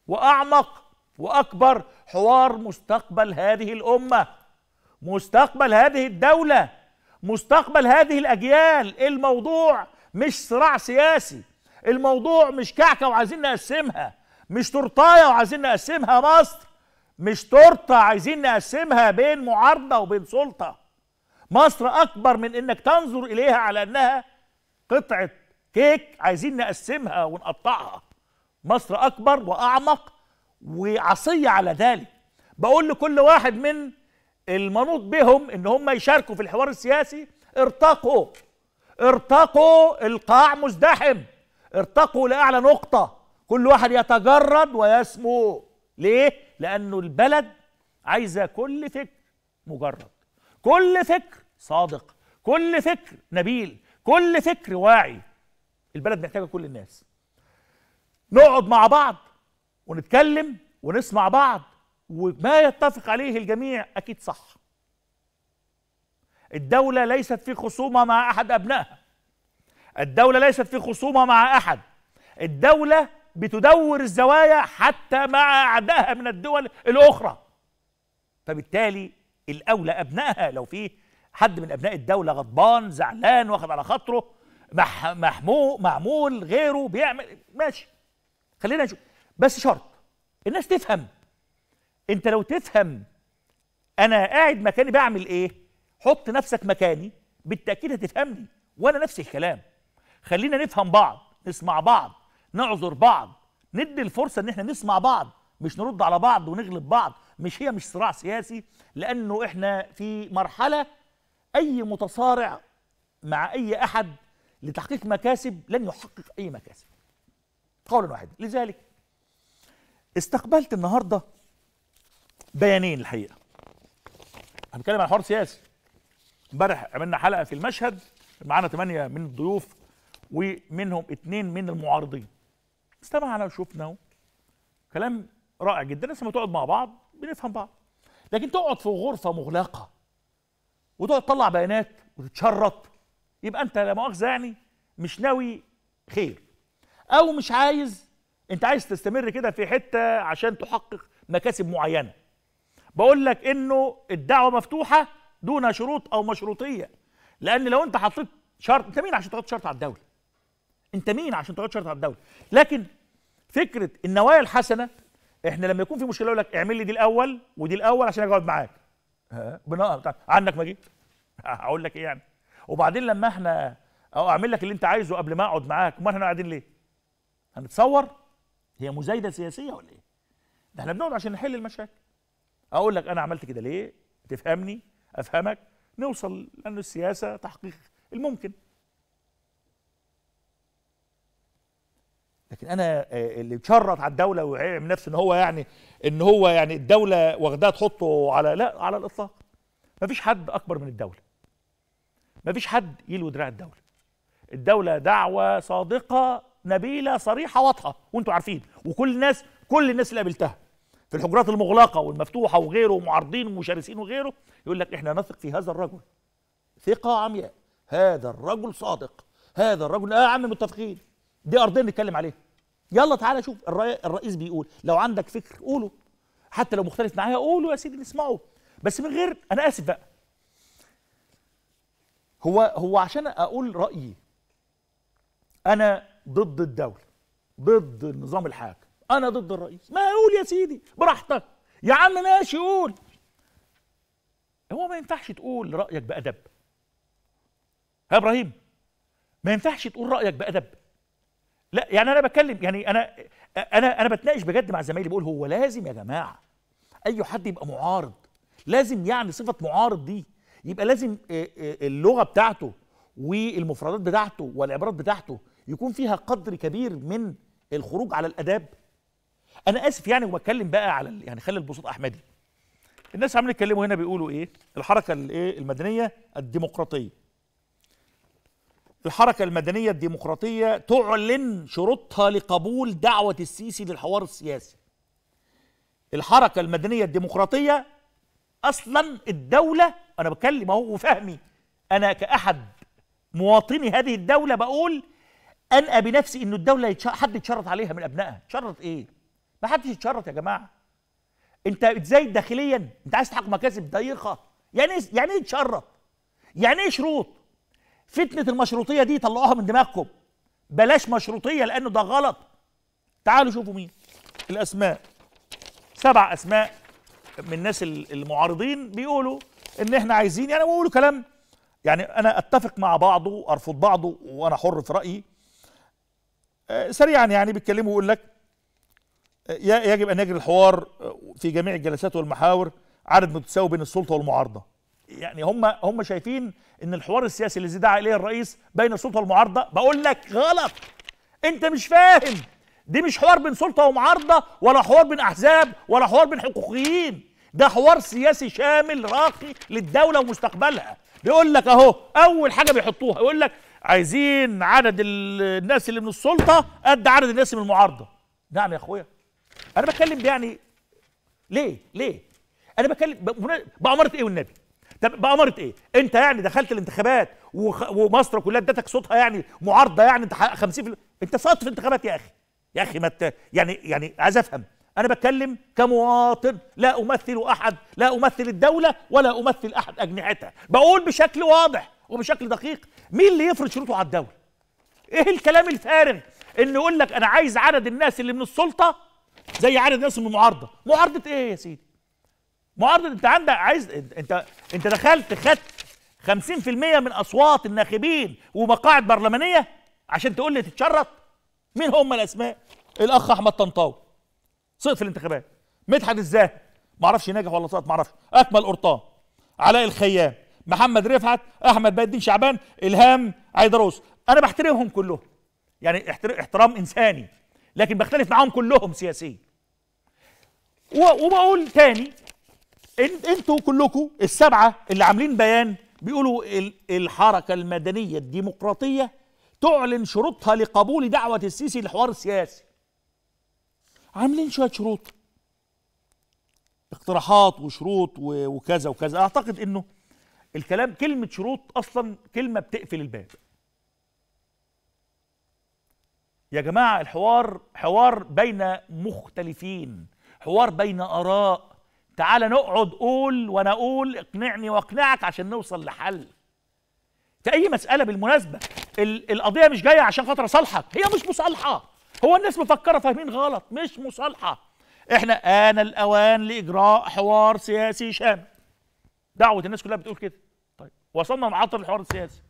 واعمق واكبر حوار مستقبل هذه الامه مستقبل هذه الدوله مستقبل هذه الاجيال الموضوع مش صراع سياسي الموضوع مش كعكه وعايزين نقسمها مش تورتايه وعايزين نقسمها مصر مش تورته عايزين نقسمها بين معارضه وبين سلطه مصر اكبر من انك تنظر اليها على انها قطعه كيك عايزين نقسمها ونقطعها مصر اكبر واعمق وعصيه على ذلك بقول لكل واحد من المنوط بهم ان هم يشاركوا في الحوار السياسي ارتقوا ارتقوا القاع مزدحم ارتقوا لاعلى نقطه كل واحد يتجرد ويسمو ليه لأنه البلد عايزة كل فكر مجرد كل فكر صادق كل فكر نبيل كل فكر واعي البلد محتاجة كل الناس نقعد مع بعض ونتكلم ونسمع بعض وما يتفق عليه الجميع أكيد صح الدولة ليست في خصومة مع أحد أبنائها الدولة ليست في خصومة مع أحد الدولة بتدور الزوايا حتى مع أعدائها من الدول الأخرى فبالتالي الأولى أبنائها لو في حد من أبناء الدولة غضبان زعلان واخد على خاطره مح محمو معمول غيره بيعمل ماشي خلينا نشوف بس شرط الناس تفهم انت لو تفهم انا قاعد مكاني بعمل ايه حط نفسك مكاني بالتاكيد هتفهمني وانا نفس الكلام خلينا نفهم بعض نسمع بعض نعذر بعض ندي الفرصه ان احنا نسمع بعض مش نرد على بعض ونغلب بعض مش هي مش صراع سياسي لانه احنا في مرحله اي متصارع مع اي احد لتحقيق مكاسب لن يحقق اي مكاسب قولا واحدا لذلك استقبلت النهارده بيانين الحقيقه انا بتكلم عن حوار سياسي امبارح عملنا حلقه في المشهد معانا ثمانيه من الضيوف ومنهم اثنين من المعارضين استمعنا وشفنا كلام رائع جدا لسه لما تقعد مع بعض بنفهم بعض لكن تقعد في غرفه مغلقه وتقعد تطلع بيانات وتتشرط يبقى انت لا مؤاخذه يعني مش ناوي خير او مش عايز انت عايز تستمر كده في حته عشان تحقق مكاسب معينه بقول لك انه الدعوه مفتوحه دون شروط او مشروطيه لان لو انت حطيت شرط انت مين عشان تحط شرط على الدوله انت مين عشان تقعد شرط على الدوله لكن فكره النوايا الحسنه احنا لما يكون في مشكله يقول لك اعمل لي دي الاول ودي الاول عشان اقعد معاك بناء عنك ما جيت هقول لك ايه يعني وبعدين لما احنا او اعمل لك اللي انت عايزه قبل ما اقعد معاك امال احنا قاعدين ليه هنتصور هي مزايده سياسيه ولا ايه ده احنا بنقعد عشان نحل المشاكل اقول لك انا عملت كده ليه تفهمني افهمك نوصل لان السياسه تحقيق الممكن لكن انا آه، اللي اتشرط على الدوله وعلم نفسه ان هو يعني ان هو يعني الدوله واخداه تحطه على لا على الاطلاق ما فيش حد اكبر من الدوله ما فيش حد يلوي دراع الدوله الدوله دعوه صادقه نبيله صريحه واضحه وانتم عارفين وكل الناس كل الناس اللي قابلتها في الحجرات المغلقه والمفتوحه وغيره ومعارضين ومشارسين وغيره يقول لك احنا نثق في هذا الرجل ثقه عمياء هذا الرجل صادق هذا الرجل اه يا عم متفقين دي ارضيه نتكلم عليها يلا تعالى شوف الرئيس بيقول لو عندك فكر قوله حتى لو مختلف معايا قوله يا سيدي نسمعه بس من غير انا اسف بقى هو هو عشان اقول رايي انا ضد الدوله ضد النظام الحاكم انا ضد الرئيس ما قول يا سيدي براحتك يا عم ماشي قول هو ما ينفعش تقول رايك بادب يا ابراهيم ما ينفعش تقول رايك بادب لا يعني انا بتكلم يعني انا انا انا بتناقش بجد مع زمايلي بقول هو لازم يا جماعه اي حد يبقى معارض لازم يعني صفه معارض دي يبقى لازم آه، آه، اللغه بتاعته والمفردات بتاعته والعبارات بتاعته يكون فيها قدر كبير من الخروج على الاداب انا اسف يعني وبتكلم بقى على يعني خلي البساط احمدي الناس عمالين يتكلموا هنا بيقولوا ايه الحركه الايه المدنيه الديمقراطيه الحركة المدنية الديمقراطية تعلن شروطها لقبول دعوة السيسي للحوار السياسي الحركة المدنية الديمقراطية أصلا الدولة أنا بتكلم أهو وفهمي أنا كأحد مواطني هذه الدولة بقول أنقى بنفسي إن الدولة حد يتشرط عليها من أبنائها تشرط إيه؟ ما حدش يتشرط يا جماعة أنت إزاي داخليا أنت عايز تحقق مكاسب ضيقة يعني يعني إيه تشرط؟ يعني إيه شروط؟ فتنه المشروطيه دي طلعوها من دماغكم بلاش مشروطيه لانه ده غلط تعالوا شوفوا مين الاسماء سبع اسماء من الناس المعارضين بيقولوا ان احنا عايزين يعني بيقولوا كلام يعني انا اتفق مع بعضه ارفض بعضه وانا حر في رايي آه، سريعا يعني بيتكلموا ويقول لك آه، يجب ان يجري الحوار آه، في جميع الجلسات والمحاور عدد متساوي بين السلطه والمعارضه يعني هم هم شايفين ان الحوار السياسي الذي دعا اليه الرئيس بين السلطه والمعارضه بقول لك غلط انت مش فاهم دي مش حوار بين سلطه ومعارضه ولا حوار بين احزاب ولا حوار بين حقوقيين ده حوار سياسي شامل راقي للدوله ومستقبلها بيقول لك اهو اول حاجه بيحطوها يقول لك عايزين عدد الناس اللي من السلطه قد عدد الناس من المعارضه نعم يا اخويا انا بتكلم يعني ليه ليه انا بتكلم بأمارة ايه والنبي طب بأمارة إيه؟ أنت يعني دخلت الانتخابات وخ... ومصر كلها ادتك صوتها يعني معارضة يعني أنت 50 في... أنت سقطت في الانتخابات يا أخي يا أخي ما مت... يعني يعني عايز أفهم أنا بتكلم كمواطن لا أمثل أحد لا أمثل الدولة ولا أمثل أحد أجنحتها بقول بشكل واضح وبشكل دقيق مين اللي يفرض شروطه على الدولة؟ إيه الكلام الفارغ إن يقول لك أنا عايز عدد الناس اللي من السلطة زي عدد الناس من المعارضة معارضة إيه يا سيدي؟ معارضه انت عندك عايز انت انت دخلت خدت 50% من اصوات الناخبين ومقاعد برلمانيه عشان تقول لي تتشرط مين هم الاسماء الاخ احمد طنطاوي سقط في الانتخابات مدحت الزاهد ما اعرفش نجح ولا سقط ما اعرفش اكمل قرطان علاء الخيام محمد رفعت احمد بقى الدين شعبان الهام عيدروس انا بحترمهم كلهم يعني احترام انساني لكن بختلف معاهم كلهم سياسيا وبقول تاني انتوا كلكم السبعه اللي عاملين بيان بيقولوا الحركه المدنيه الديمقراطيه تعلن شروطها لقبول دعوه السيسي للحوار السياسي عاملين شويه شروط اقتراحات وشروط وكذا وكذا اعتقد انه الكلام كلمه شروط اصلا كلمه بتقفل الباب يا جماعه الحوار حوار بين مختلفين حوار بين اراء تعال نقعد قول وانا اقول اقنعني واقنعك عشان نوصل لحل في اي مساله بالمناسبه القضيه مش جايه عشان خاطر اصالحك هي مش مصالحه هو الناس مفكره فاهمين غلط مش مصالحه احنا آن الأوان لإجراء حوار سياسي شامل دعوة الناس كلها بتقول كده طيب وصلنا نعطل الحوار السياسي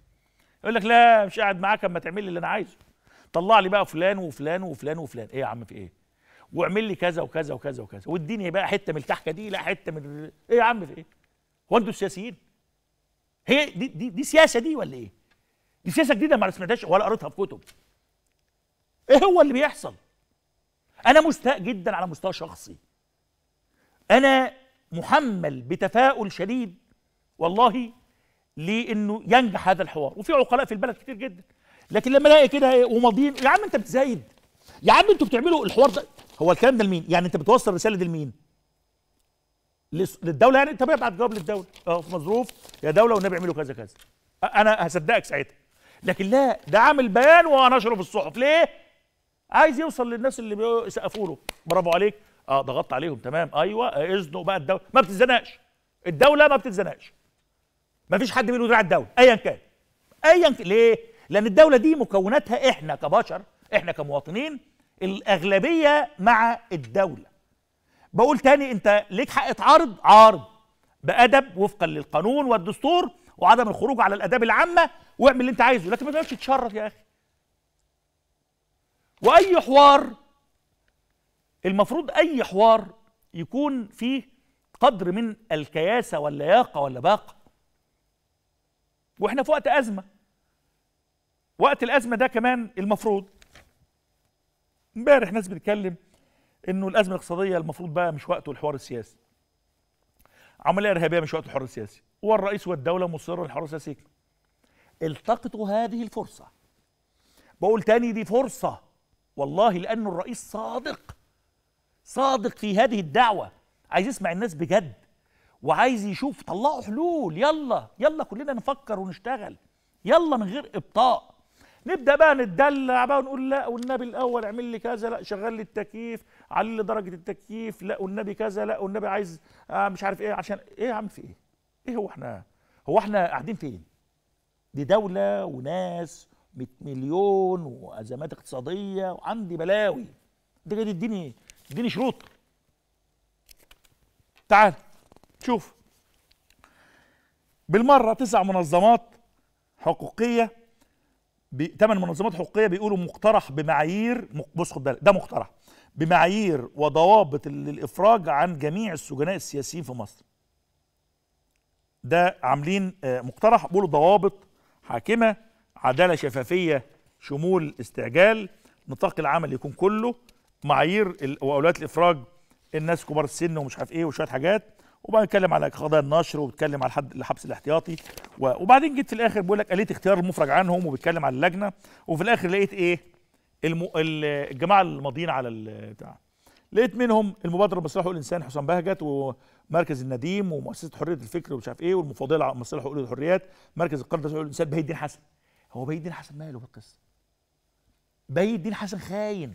يقول لك لا مش قاعد معاك اما تعمل لي اللي انا عايزه طلع لي بقى فلان وفلان وفلان وفلان ايه يا عم في ايه واعمل لي كذا وكذا وكذا وكذا واديني بقى حته من التحكه دي لا حته من ايه يا عم في ايه؟ هو انتوا السياسيين هي دي, دي دي سياسه دي ولا ايه؟ دي سياسه جديده ما سمعتهاش ولا قريتها في كتب ايه هو اللي بيحصل؟ انا مستاء جدا على مستوى شخصي انا محمل بتفاؤل شديد والله لانه ينجح هذا الحوار وفي عقلاء في البلد كتير جدا لكن لما الاقي كده إيه وماضيين يا عم انت بتزايد يا عم انتوا بتعملوا الحوار ده هو الكلام ده لمين يعني انت بتوصل رساله دي لمين للدوله يعني انت بقى جواب للدوله اه في مظروف يا دوله والنبي اعملوا كذا كذا انا هصدقك ساعتها لكن لا ده عامل بيان ونشره في الصحف ليه عايز يوصل للناس اللي بيسقفوا له برافو عليك اه ضغطت عليهم تمام ايوه ازنق بقى الدوله ما بتتزنقش الدوله ما بتتزنقش ما فيش حد بيقول على الدوله ايا كان ايا كان ليه لان الدوله دي مكوناتها احنا كبشر احنا كمواطنين الاغلبيه مع الدوله بقول تاني انت ليك حق تعارض عارض بادب وفقا للقانون والدستور وعدم الخروج على الاداب العامه واعمل اللي انت عايزه لكن ما تقدرش تشرط يا اخي واي حوار المفروض اي حوار يكون فيه قدر من الكياسه واللياقه واللباقه واحنا في وقت ازمه وقت الازمه ده كمان المفروض امبارح ناس بتتكلم انه الازمه الاقتصاديه المفروض بقى مش وقته الحوار السياسي عمليه ارهابيه مش وقت الحوار السياسي والرئيس والدوله مصر الحوار السياسي التقطوا هذه الفرصه بقول تاني دي فرصه والله لانه الرئيس صادق صادق في هذه الدعوه عايز يسمع الناس بجد وعايز يشوف طلعوا حلول يلا يلا كلنا نفكر ونشتغل يلا من غير ابطاء نبدا بقى نتدلع بقى ونقول لا والنبي الاول اعمل لي كذا لا شغل لي التكييف علي لي درجه التكييف لا والنبي كذا لا والنبي عايز آه مش عارف ايه عشان ايه يا عم في ايه؟ ايه هو احنا هو احنا قاعدين فين؟ دي دوله وناس 100 مليون وازمات اقتصاديه وعندي بلاوي انت جاي تديني تديني شروط تعال شوف بالمره تسع منظمات حقوقيه ثمان منظمات حقوقيه بيقولوا مقترح بمعايير بص خد بالك ده مقترح بمعايير وضوابط للافراج عن جميع السجناء السياسيين في مصر ده عاملين آه، مقترح بيقولوا ضوابط حاكمه عداله شفافيه شمول استعجال نطاق العمل يكون كله معايير واولويات الافراج الناس كبار السن ومش عارف ايه وشويه حاجات وبعدين اتكلم على قضايا النشر وبتكلم على حد الحبس الاحتياطي وبعدين جيت في الاخر بيقول لك آلية اختيار المفرج عنهم وبتكلم على اللجنه وفي الاخر لقيت ايه الم... الجماعه الماضيين على بتاع لقيت منهم المبادره لمصالح حقوق الانسان حسام بهجت ومركز النديم ومؤسسه حريه الفكر ومش عارف ايه والمفاضله على مصالح حقوق الحريات مركز القرن حقوق الانسان بهي الدين حسن هو بهي الدين حسن ماله في القصه بهي الدين حسن خاين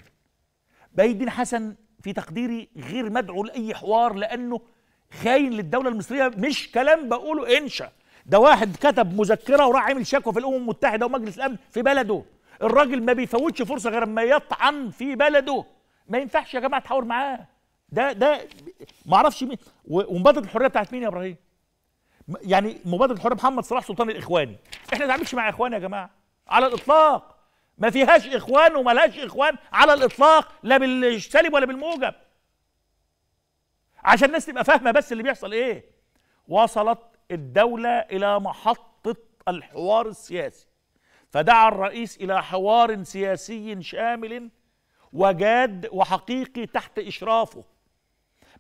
بهي الدين حسن في تقديري غير مدعو لاي حوار لانه خاين للدوله المصريه مش كلام بقوله انشا ده واحد كتب مذكره وراح عامل شكوى في الامم المتحده ومجلس الامن في بلده الراجل ما بيفوتش فرصه غير ما يطعن في بلده ما ينفعش يا جماعه تحاور معاه ده ده ما اعرفش مين ومبادره الحريه بتاعت مين يا ابراهيم يعني مبادره الحريه محمد صلاح سلطان الاخواني احنا ما مع اخوان يا جماعه على الاطلاق ما فيهاش اخوان وملهاش اخوان على الاطلاق لا بالسالب ولا بالموجب عشان الناس تبقى فاهمه بس اللي بيحصل ايه وصلت الدوله الى محطه الحوار السياسي فدعا الرئيس الى حوار سياسي شامل وجاد وحقيقي تحت اشرافه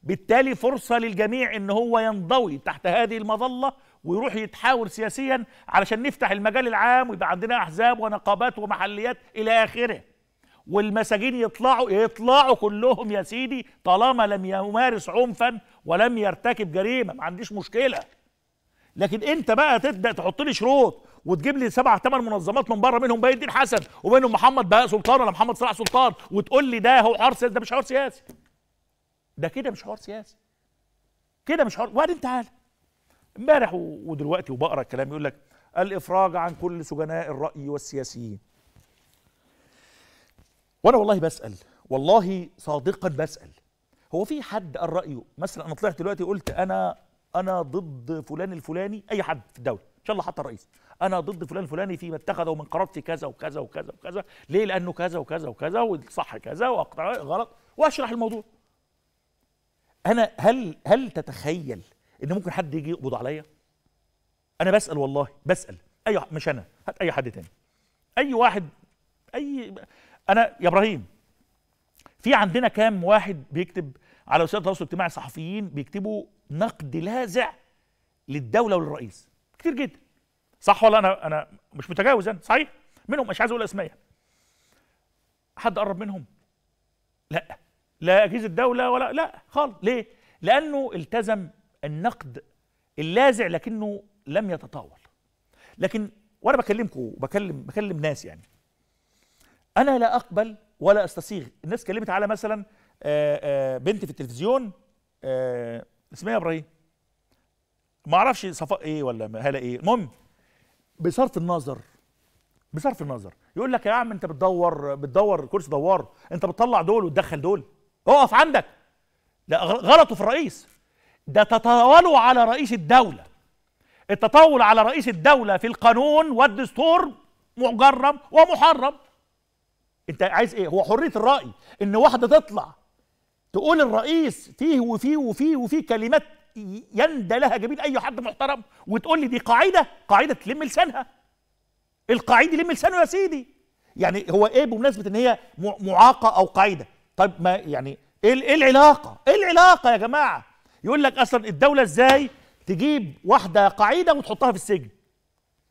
بالتالي فرصه للجميع ان هو ينضوي تحت هذه المظله ويروح يتحاور سياسيا علشان نفتح المجال العام ويبقى عندنا احزاب ونقابات ومحليات الى اخره والمساجين يطلعوا يطلعوا كلهم يا سيدي طالما لم يمارس عنفا ولم يرتكب جريمه ما عنديش مشكله لكن انت بقى تبدا تحط لي شروط وتجيب لي سبع ثمان منظمات من بره منهم باين الدين حسن ومنهم محمد بهاء سلطان ولا محمد صلاح سلطان وتقول لي ده هو حوار سياسي ده مش حوار سياسي ده كده مش حوار سياسي كده مش حوار وبعدين تعالى امبارح ودلوقتي وبقرا الكلام يقول لك الافراج عن كل سجناء الراي والسياسيين وانا والله بسال والله صادقا بسال هو في حد قال رايه مثلا انا طلعت دلوقتي قلت انا انا ضد فلان الفلاني اي حد في الدوله ان شاء الله حتى الرئيس انا ضد فلان الفلاني فيما اتخذه من قرار في كذا وكذا وكذا وكذا ليه لانه كذا وكذا وكذا والصح كذا واقطع غلط واشرح الموضوع انا هل هل تتخيل ان ممكن حد يجي يقبض عليا انا بسال والله بسال اي مش انا هات اي حد تاني اي واحد اي انا يا ابراهيم في عندنا كام واحد بيكتب على وسائل التواصل الاجتماعي صحفيين بيكتبوا نقد لاذع للدوله وللرئيس كتير جدا صح ولا انا انا مش متجاوز انا صحيح منهم مش عايز اقول اسماء حد قرب منهم لا لا اجهزه الدوله ولا لا خالص ليه لانه التزم النقد اللاذع لكنه لم يتطاول لكن وانا بكلمكم وبكلم بكلم ناس يعني انا لا اقبل ولا استسيغ الناس كلمت على مثلا آه، آه، بنت في التلفزيون آه، اسمها إيه ابراهيم ما اعرفش صفاء ايه ولا هلا ايه المهم بصرف النظر بصرف النظر يقول لك يا عم انت بتدور بتدور كرسي دوار انت بتطلع دول وتدخل دول اقف عندك لا غلطه في الرئيس ده تطاولوا على رئيس الدولة التطاول على رئيس الدولة في القانون والدستور مجرم ومحرم انت عايز ايه هو حريه الراي ان واحده تطلع تقول الرئيس فيه وفيه وفيه وفيه كلمات يندى لها جميل اي حد محترم وتقول لي دي قاعده قاعده تلم لسانها القاعده يلم لسانه يا سيدي يعني هو ايه بمناسبه ان هي معاقه او قاعده طيب ما يعني إيه, ايه العلاقه ايه العلاقه يا جماعه يقول لك اصلا الدوله ازاي تجيب واحده قاعده وتحطها في السجن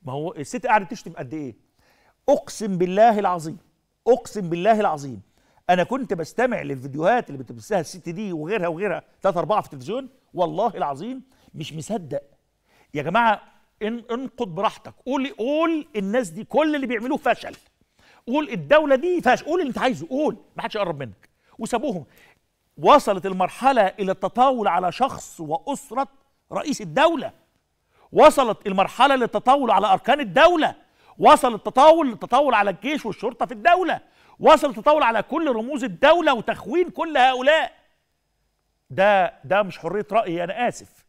ما هو الست قاعده تشتم قد ايه اقسم بالله العظيم اقسم بالله العظيم انا كنت بستمع للفيديوهات اللي بتبثها الست دي وغيرها وغيرها ثلاثة أربعة في التلفزيون والله العظيم مش مصدق يا جماعة ان انقض براحتك قول قول الناس دي كل اللي بيعملوه فشل قول الدولة دي فشل قول اللي انت عايزه قول ما حدش يقرب منك وسابوهم وصلت المرحلة إلى التطاول على شخص وأسرة رئيس الدولة وصلت المرحلة للتطاول على أركان الدولة وصل التطاول التطاول على الجيش والشرطه في الدوله وصل التطاول على كل رموز الدوله وتخوين كل هؤلاء ده ده مش حريه راي انا اسف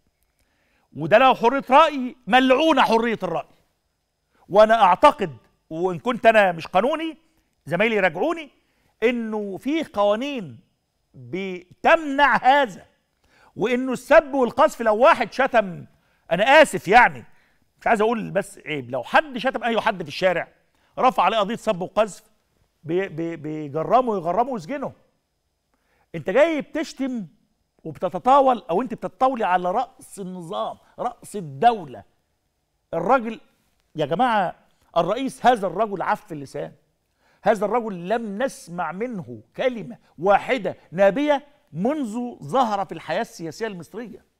وده لو حريه راي ملعونه حريه الراي وانا اعتقد وان كنت انا مش قانوني زمايلي راجعوني انه في قوانين بتمنع هذا وانه السب والقذف لو واحد شتم انا اسف يعني مش عايز اقول بس عيب لو حد شتم اي حد في الشارع رفع عليه قضيه سب وقذف بيجرمه يغرمه ويسجنه انت جاي بتشتم وبتتطاول او انت بتتطاولي على راس النظام راس الدوله الراجل يا جماعه الرئيس هذا الرجل عف اللسان هذا الرجل لم نسمع منه كلمه واحده نابيه منذ ظهر في الحياه السياسيه المصريه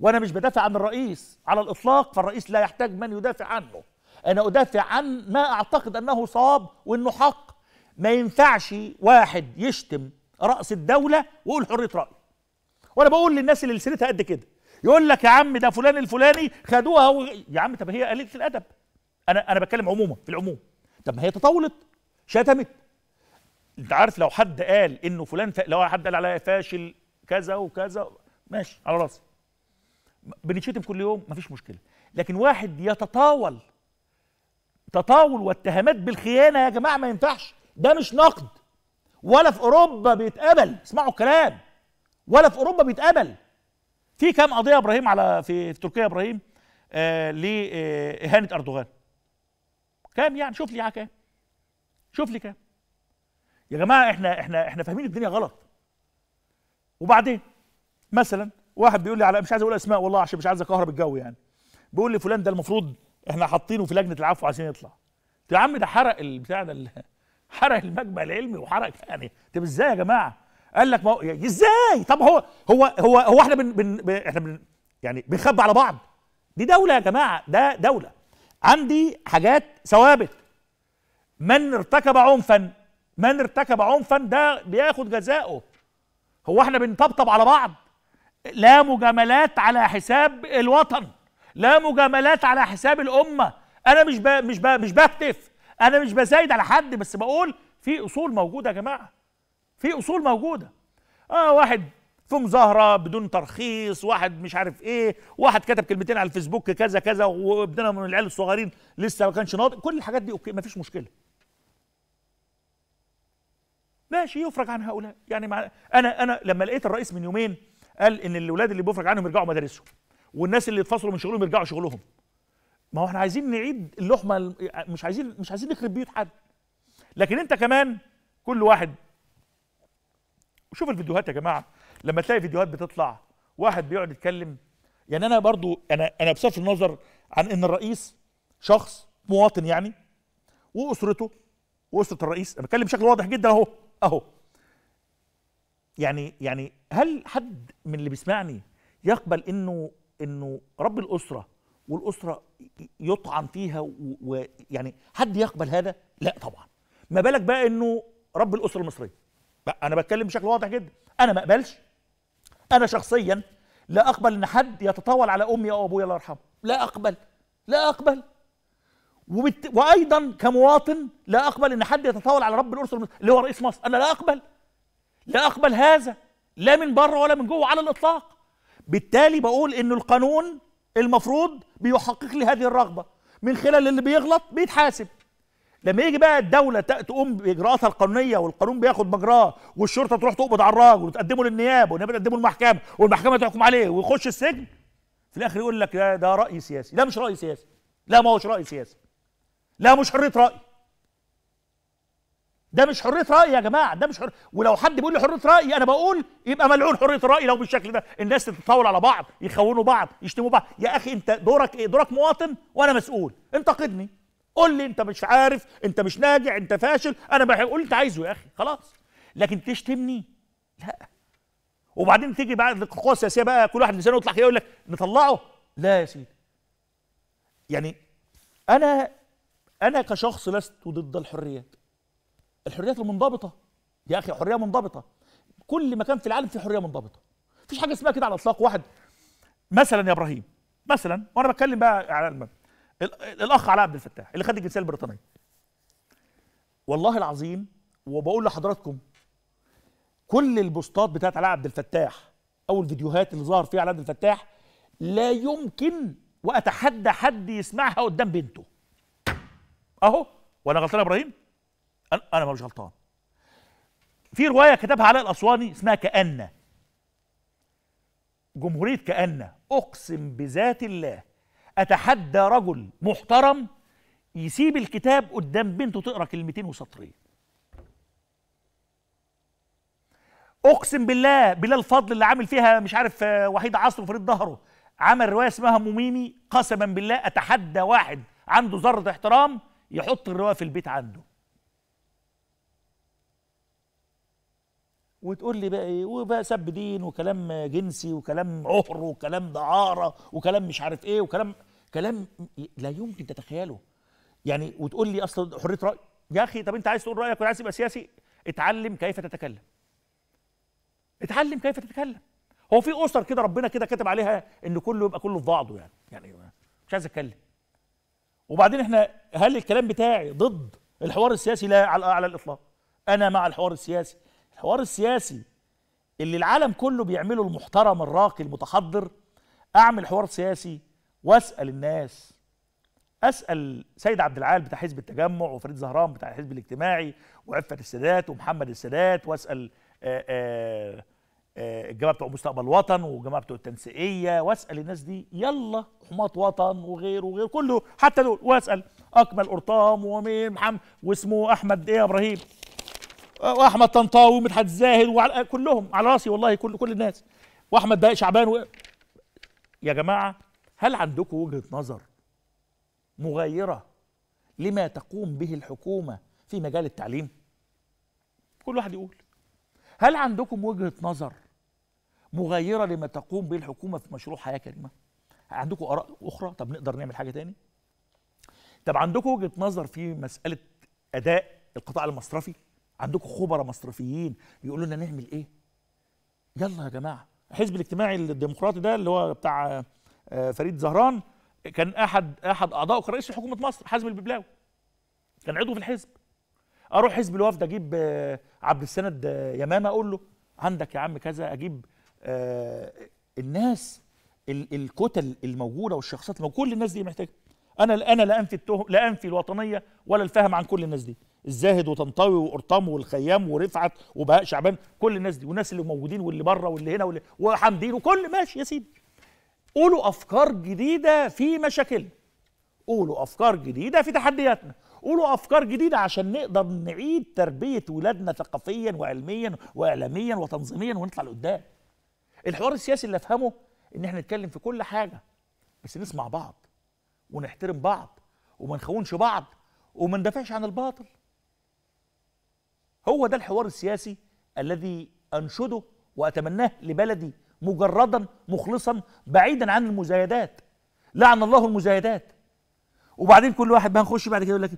وانا مش بدافع عن الرئيس على الاطلاق فالرئيس لا يحتاج من يدافع عنه انا ادافع عن ما اعتقد انه صواب وانه حق ما ينفعش واحد يشتم راس الدوله ويقول حريه راي وانا بقول للناس اللي لسانتها قد كده يقول لك يا عم ده فلان الفلاني خدوها و... يا عم طب هي قليله الادب انا انا بتكلم عموما في العموم طب ما هي تطاولت شتمت انت عارف لو حد قال انه فلان ف... لو حد قال عليا فاشل كذا وكذا ماشي على راسي بنتشتم كل يوم مفيش مشكله لكن واحد يتطاول تطاول واتهامات بالخيانه يا جماعه ما ينفعش ده مش نقد ولا في اوروبا بيتقبل اسمعوا الكلام ولا في اوروبا بيتقبل في كام قضيه ابراهيم على في, في تركيا ابراهيم آه لاهانه آه اردوغان كام يعني شوف لي كام شوف لي كام يا جماعه احنا احنا احنا فاهمين الدنيا غلط وبعدين مثلا واحد بيقول لي على مش عايز اقول اسماء والله عشان مش عايز اكهرب الجو يعني بيقول لي فلان ده المفروض احنا حاطينه في لجنه العفو عشان يطلع قلت يا عم ده حرق البتاع ده حرق المجمع العلمي وحرق يعني طب ازاي يا جماعه قال لك ما هو يعني ازاي طب هو هو هو هو احنا بن بن احنا بن يعني بنخبي على بعض دي دوله يا جماعه ده دوله عندي حاجات ثوابت من ارتكب عنفا من ارتكب عنفا ده بياخد جزاؤه هو احنا بنطبطب على بعض لا مجاملات على حساب الوطن لا مجاملات على حساب الامه انا مش ب... مش ب... مش بهتف انا مش بزايد على حد بس بقول في اصول موجوده يا جماعه في اصول موجوده اه واحد في مظاهره بدون ترخيص واحد مش عارف ايه واحد كتب كلمتين على الفيسبوك كذا كذا وابننا من العيال الصغيرين لسه ما كانش ناضج كل الحاجات دي اوكي ما فيش مشكله ماشي يفرج عن هؤلاء يعني مع... انا انا لما لقيت الرئيس من يومين قال ان الاولاد اللي بيفرج عنهم يرجعوا مدارسهم والناس اللي اتفصلوا من شغلهم يرجعوا شغلهم ما هو احنا عايزين نعيد اللحمه مش عايزين مش عايزين نخرب بيوت حد لكن انت كمان كل واحد شوف الفيديوهات يا جماعه لما تلاقي فيديوهات بتطلع واحد بيقعد يتكلم يعني انا برضو انا انا بصرف النظر عن ان الرئيس شخص مواطن يعني واسرته واسره الرئيس انا بتكلم بشكل واضح جدا اهو اهو يعني يعني هل حد من اللي بيسمعني يقبل انه انه رب الاسره والاسره يطعن فيها ويعني حد يقبل هذا؟ لا طبعا ما بالك بقى انه رب الاسره المصريه بقى انا بتكلم بشكل واضح جدا انا ما اقبلش انا شخصيا لا اقبل ان حد يتطاول على امي او ابويا الله يرحمه لا اقبل لا اقبل وبت... وايضا كمواطن لا اقبل ان حد يتطاول على رب الاسره المصريه اللي هو رئيس مصر انا لا اقبل لا أقبل هذا لا من بره ولا من جوه على الإطلاق بالتالي بقول إن القانون المفروض بيحقق لي هذه الرغبة من خلال اللي بيغلط بيتحاسب لما يجي بقى الدولة تقوم بإجراءاتها القانونية والقانون بياخد مجراه والشرطة تروح تقبض على الراجل وتقدمه للنيابة والنيابة تقدمه للمحكمة والمحكمة تحكم عليه ويخش السجن في الآخر يقول لك ده رأي سياسي لا مش رأي سياسي لا ما هوش رأي سياسي لا مش حرية رأي ده مش حريه راي يا جماعه ده مش حر... ولو حد بيقول لي حريه راي انا بقول يبقى ملعون حريه الراي لو بالشكل ده الناس تتطاول على بعض يخونوا بعض يشتموا بعض يا اخي انت دورك ايه دورك مواطن وانا مسؤول انتقدني قول لي انت مش عارف انت مش ناجح انت فاشل انا بقول انت عايزه يا اخي خلاص لكن تشتمني لا وبعدين تيجي بعد القوى السياسيه بقى كل واحد لسانه يطلع يقول لك نطلعه لا يا سيدي يعني انا انا كشخص لست ضد الحريات الحريات المنضبطه يا اخي حريه منضبطه كل مكان في العالم في حريه منضبطه مفيش حاجه اسمها كده على الاطلاق واحد مثلا يا ابراهيم مثلا وانا بتكلم بقى على المبنى الاخ علاء عبد الفتاح اللي خد الجنسيه البريطانيه والله العظيم وبقول لحضراتكم كل البوستات بتاعت علاء عبد الفتاح او الفيديوهات اللي ظهر فيها علاء عبد الفتاح لا يمكن واتحدى حد يسمعها قدام بنته اهو وانا غلطان يا ابراهيم انا انا مش غلطان في روايه كتبها علاء الاسواني اسمها كأن جمهوريه كأن اقسم بذات الله اتحدى رجل محترم يسيب الكتاب قدام بنته تقرا كلمتين وسطرين اقسم بالله بلال فضل اللي عامل فيها مش عارف آه، وحيد عصر وفريد ظهره عمل روايه اسمها موميمي قسما بالله اتحدى واحد عنده ذره احترام يحط الروايه في البيت عنده وتقول لي بقى ايه وبقى سب دين وكلام جنسي وكلام عهر وكلام دعاره وكلام مش عارف ايه وكلام كلام لا يمكن تتخيله يعني وتقول لي اصل حريه راي يا اخي طب انت عايز تقول رايك وعايز تبقى سياسي اتعلم كيف تتكلم اتعلم كيف تتكلم هو في اسر كده ربنا كده كتب عليها ان كله يبقى كله في بعضه يعني يعني مش عايز اتكلم وبعدين احنا هل الكلام بتاعي ضد الحوار السياسي لا على على الاطلاق انا مع الحوار السياسي الحوار السياسي اللي العالم كله بيعمله المحترم الراقي المتحضر اعمل حوار سياسي واسال الناس اسال سيد عبد العال بتاع حزب التجمع وفريد زهران بتاع الحزب الاجتماعي وعفت السادات ومحمد السادات واسال الجماعه آه، آه، آه، بتوع مستقبل الوطن والجماعه بتوع التنسيقيه واسال الناس دي يلا حماط وطن وغيره وغير كله حتى دول واسال اكمل قرطام ومين محمد واسمه احمد ايه يا ابراهيم واحمد طنطاوي ومدحت الزاهد وعلى كلهم على راسي والله كل كل الناس واحمد بقى شعبان و... يا جماعه هل عندكم وجهه نظر مغايره لما تقوم به الحكومه في مجال التعليم كل واحد يقول هل عندكم وجهه نظر مغايره لما تقوم به الحكومه في مشروع حياه كريمه عندكم اراء اخرى طب نقدر نعمل حاجه تاني طب عندكم وجهه نظر في مساله اداء القطاع المصرفي عندكم خبراء مصرفيين يقولوا لنا نعمل ايه يلا يا جماعه الحزب الاجتماعي الديمقراطي ده اللي هو بتاع آه، فريد زهران كان احد احد اعضائه كان رئيس حكومه مصر حازم الببلاوي كان عضو في الحزب اروح حزب الوفد اجيب آه، عبد السند آه، يمامه اقول له عندك يا عم كذا اجيب الناس الكتل الموجوده والشخصيات الموجوده كل الناس دي محتاجه انا انا لا انفي التهم لا انفي الوطنيه ولا الفهم عن كل الناس دي الزاهد وطنطاوي وقرطام والخيام ورفعت وبهاء شعبان كل الناس دي والناس اللي موجودين واللي بره واللي هنا واللي وحامدين وكل ماشي يا سيدي قولوا افكار جديده في مشاكلنا قولوا افكار جديده في تحدياتنا قولوا افكار جديده عشان نقدر نعيد تربيه ولادنا ثقافيا وعلميا واعلاميا وتنظيميا ونطلع لقدام الحوار السياسي اللي افهمه ان احنا نتكلم في كل حاجه بس نسمع بعض ونحترم بعض وما نخونش بعض وما ندافعش عن الباطل هو ده الحوار السياسي الذي أنشده وأتمناه لبلدي مجردا مخلصا بعيدا عن المزايدات لعن الله المزايدات وبعدين كل واحد بقى هنخش بعد كده يقول لك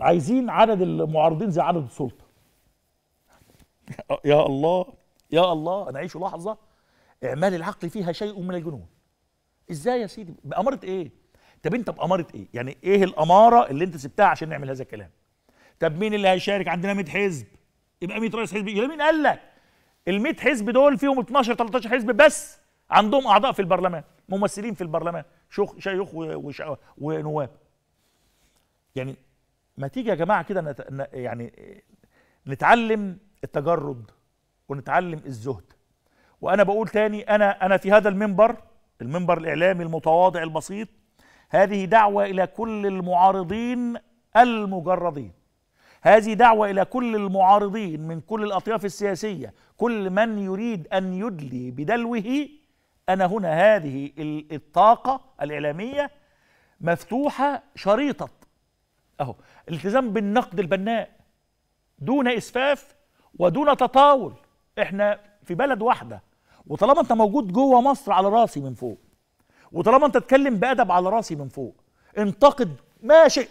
عايزين عدد المعارضين زي عدد السلطه يا الله يا الله انا اعيش لحظه اعمال العقل فيها شيء من الجنون ازاي يا سيدي باماره ايه طب انت باماره ايه يعني ايه الاماره اللي انت سبتها عشان نعمل هذا الكلام طب مين اللي هيشارك عندنا 100 حزب يبقى 100 رئيس حزب مين قال لك ال 100 حزب دول فيهم 12 13 حزب بس عندهم اعضاء في البرلمان ممثلين في البرلمان شيوخ شيوخ ونواب يعني ما تيجي يا جماعه كده نت... يعني نتعلم التجرد ونتعلم الزهد وانا بقول تاني انا انا في هذا المنبر المنبر الاعلامي المتواضع البسيط هذه دعوه الى كل المعارضين المجردين هذه دعوة إلى كل المعارضين من كل الأطياف السياسية كل من يريد أن يدلي بدلوه أنا هنا هذه الطاقة الإعلامية مفتوحة شريطة أهو الالتزام بالنقد البناء دون إسفاف ودون تطاول إحنا في بلد واحدة وطالما أنت موجود جوه مصر على راسي من فوق وطالما أنت تتكلم بأدب على راسي من فوق انتقد ما شئت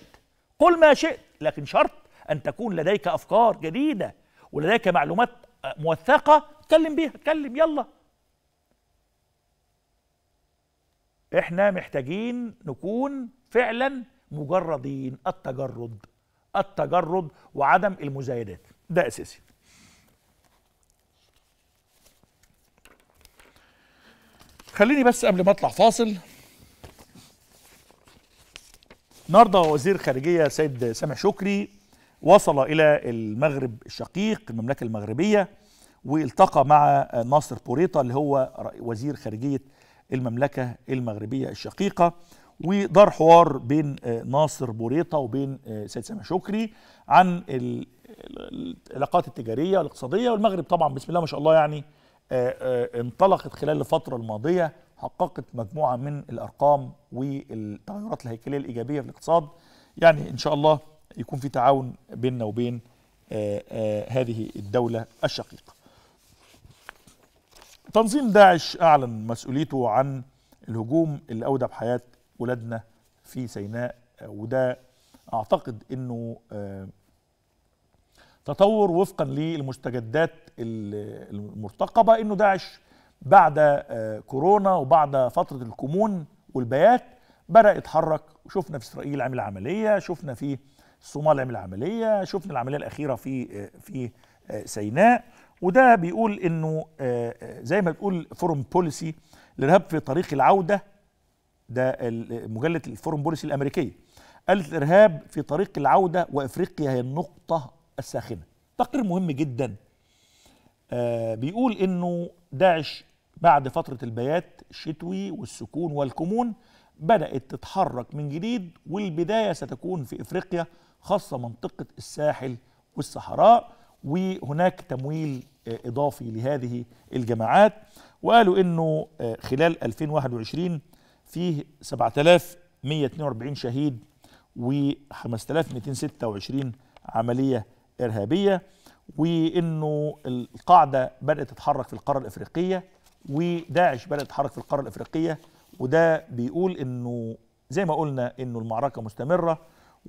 قل ما شئت لكن شرط أن تكون لديك أفكار جديدة ولديك معلومات موثقة اتكلم بيها اتكلم يلا احنا محتاجين نكون فعلا مجردين التجرد التجرد وعدم المزايدات ده اساسي خليني بس قبل ما اطلع فاصل النهارده وزير خارجيه سيد سامح شكري وصل إلى المغرب الشقيق المملكة المغربية والتقى مع ناصر بوريطة اللي هو وزير خارجية المملكة المغربية الشقيقة ودار حوار بين ناصر بوريطة وبين سيد سامح شكري عن العلاقات التجارية والاقتصادية والمغرب طبعا بسم الله ما شاء الله يعني انطلقت خلال الفترة الماضية حققت مجموعة من الأرقام والتغيرات الهيكلية الإيجابية في الاقتصاد يعني إن شاء الله يكون في تعاون بيننا وبين آه، آه، هذه الدولة الشقيقة تنظيم داعش أعلن مسؤوليته عن الهجوم اللي أودى بحياة ولادنا في سيناء آه، وده أعتقد أنه تطور وفقا للمستجدات المرتقبة أنه داعش بعد كورونا وبعد فترة الكمون والبيات بدأ يتحرك وشفنا في إسرائيل عمل عملية شفنا في الصومال عمل عمليه شفنا العمليه الاخيره في في سيناء وده بيقول انه آه، آه، زي ما بتقول فورم بوليسي الارهاب في طريق العوده ده مجله الفورم بوليسي الامريكيه قالت الارهاب في طريق العوده وافريقيا هي النقطه الساخنه تقرير مهم جدا آه، بيقول انه داعش بعد فتره البيات الشتوي والسكون والكمون بدات تتحرك من جديد والبدايه ستكون في افريقيا خاصة منطقة الساحل والصحراء وهناك تمويل آه، إضافي لهذه الجماعات وقالوا أنه آه، خلال 2021 فيه 7142 شهيد و 5226 عملية إرهابية وأنه القاعدة بدأت تتحرك في القارة الإفريقية وداعش بدأت تتحرك في القارة الإفريقية وده بيقول أنه زي ما قلنا أنه المعركة مستمرة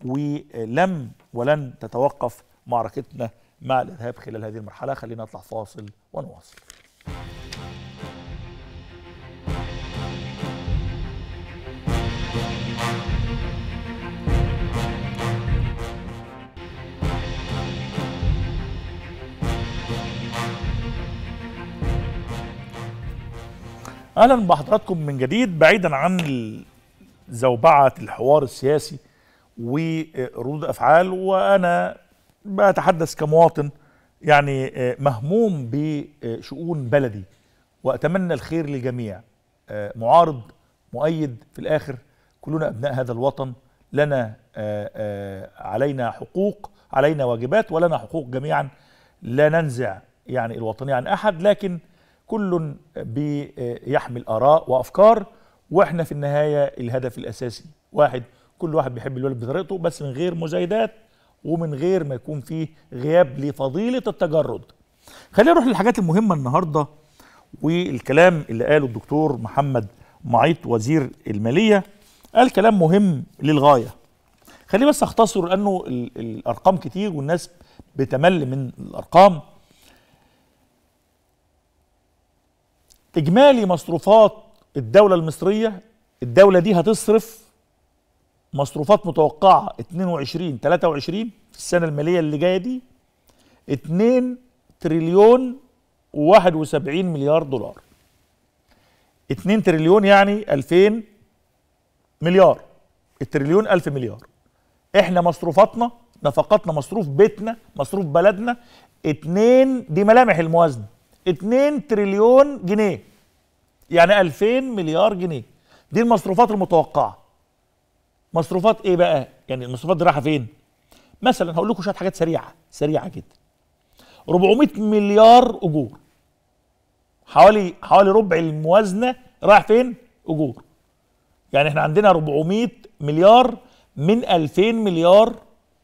ولم ولن تتوقف معركتنا مع الارهاب خلال هذه المرحله خلينا نطلع فاصل ونواصل اهلا بحضراتكم من جديد بعيدا عن زوبعه الحوار السياسي وردود آه، افعال وانا بتحدث كمواطن يعني آه، مهموم بشؤون بلدي واتمنى الخير للجميع آه، معارض مؤيد في الاخر كلنا ابناء هذا الوطن لنا علينا حقوق علينا واجبات ولنا حقوق جميعا لا ننزع يعني الوطنيه عن احد لكن كل بيحمل اراء وافكار واحنا في النهايه الهدف الاساسي واحد كل واحد بيحب الولد بطريقته بس من غير مزايدات ومن غير ما يكون فيه غياب لفضيله التجرد خلينا نروح للحاجات المهمه النهارده والكلام اللي قاله الدكتور محمد معيط وزير الماليه قال كلام مهم للغايه خليه بس اختصر لانه الارقام كتير والناس بتمل من الارقام اجمالي مصروفات الدوله المصريه الدوله دي هتصرف مصروفات متوقعه 22 23 في السنه الماليه اللي جايه دي 2 تريليون و71 مليار دولار 2 تريليون يعني 2000 مليار التريليون 1000 مليار احنا مصروفاتنا نفقاتنا مصروف بيتنا مصروف بلدنا 2 دي ملامح الموازنه 2 تريليون جنيه يعني 2000 مليار جنيه دي المصروفات المتوقعه مصروفات ايه بقى يعني المصروفات دي رايحه فين مثلا هقول لكم شويه حاجات سريعه سريعه جدا 400 مليار اجور حوالي حوالي ربع الموازنه رايح فين اجور يعني احنا عندنا 400 مليار من 2000 مليار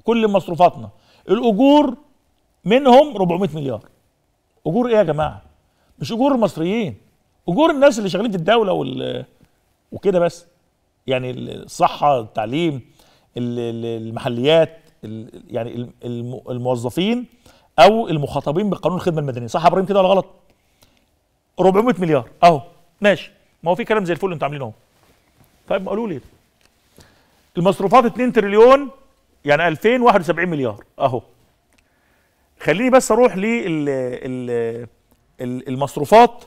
كل مصروفاتنا الاجور منهم 400 مليار اجور ايه يا جماعه مش اجور المصريين اجور الناس اللي شغالين في الدوله وال وكده بس يعني الصحه التعليم المحليات يعني الموظفين او المخاطبين بقانون الخدمه المدنيه صح يا ابراهيم كده ولا غلط 400 مليار اهو ماشي ما هو في كلام زي الفل انتوا عاملينه اهو طيب قالوا لي المصروفات 2 تريليون يعني 2071 مليار اهو خليني بس اروح للمصروفات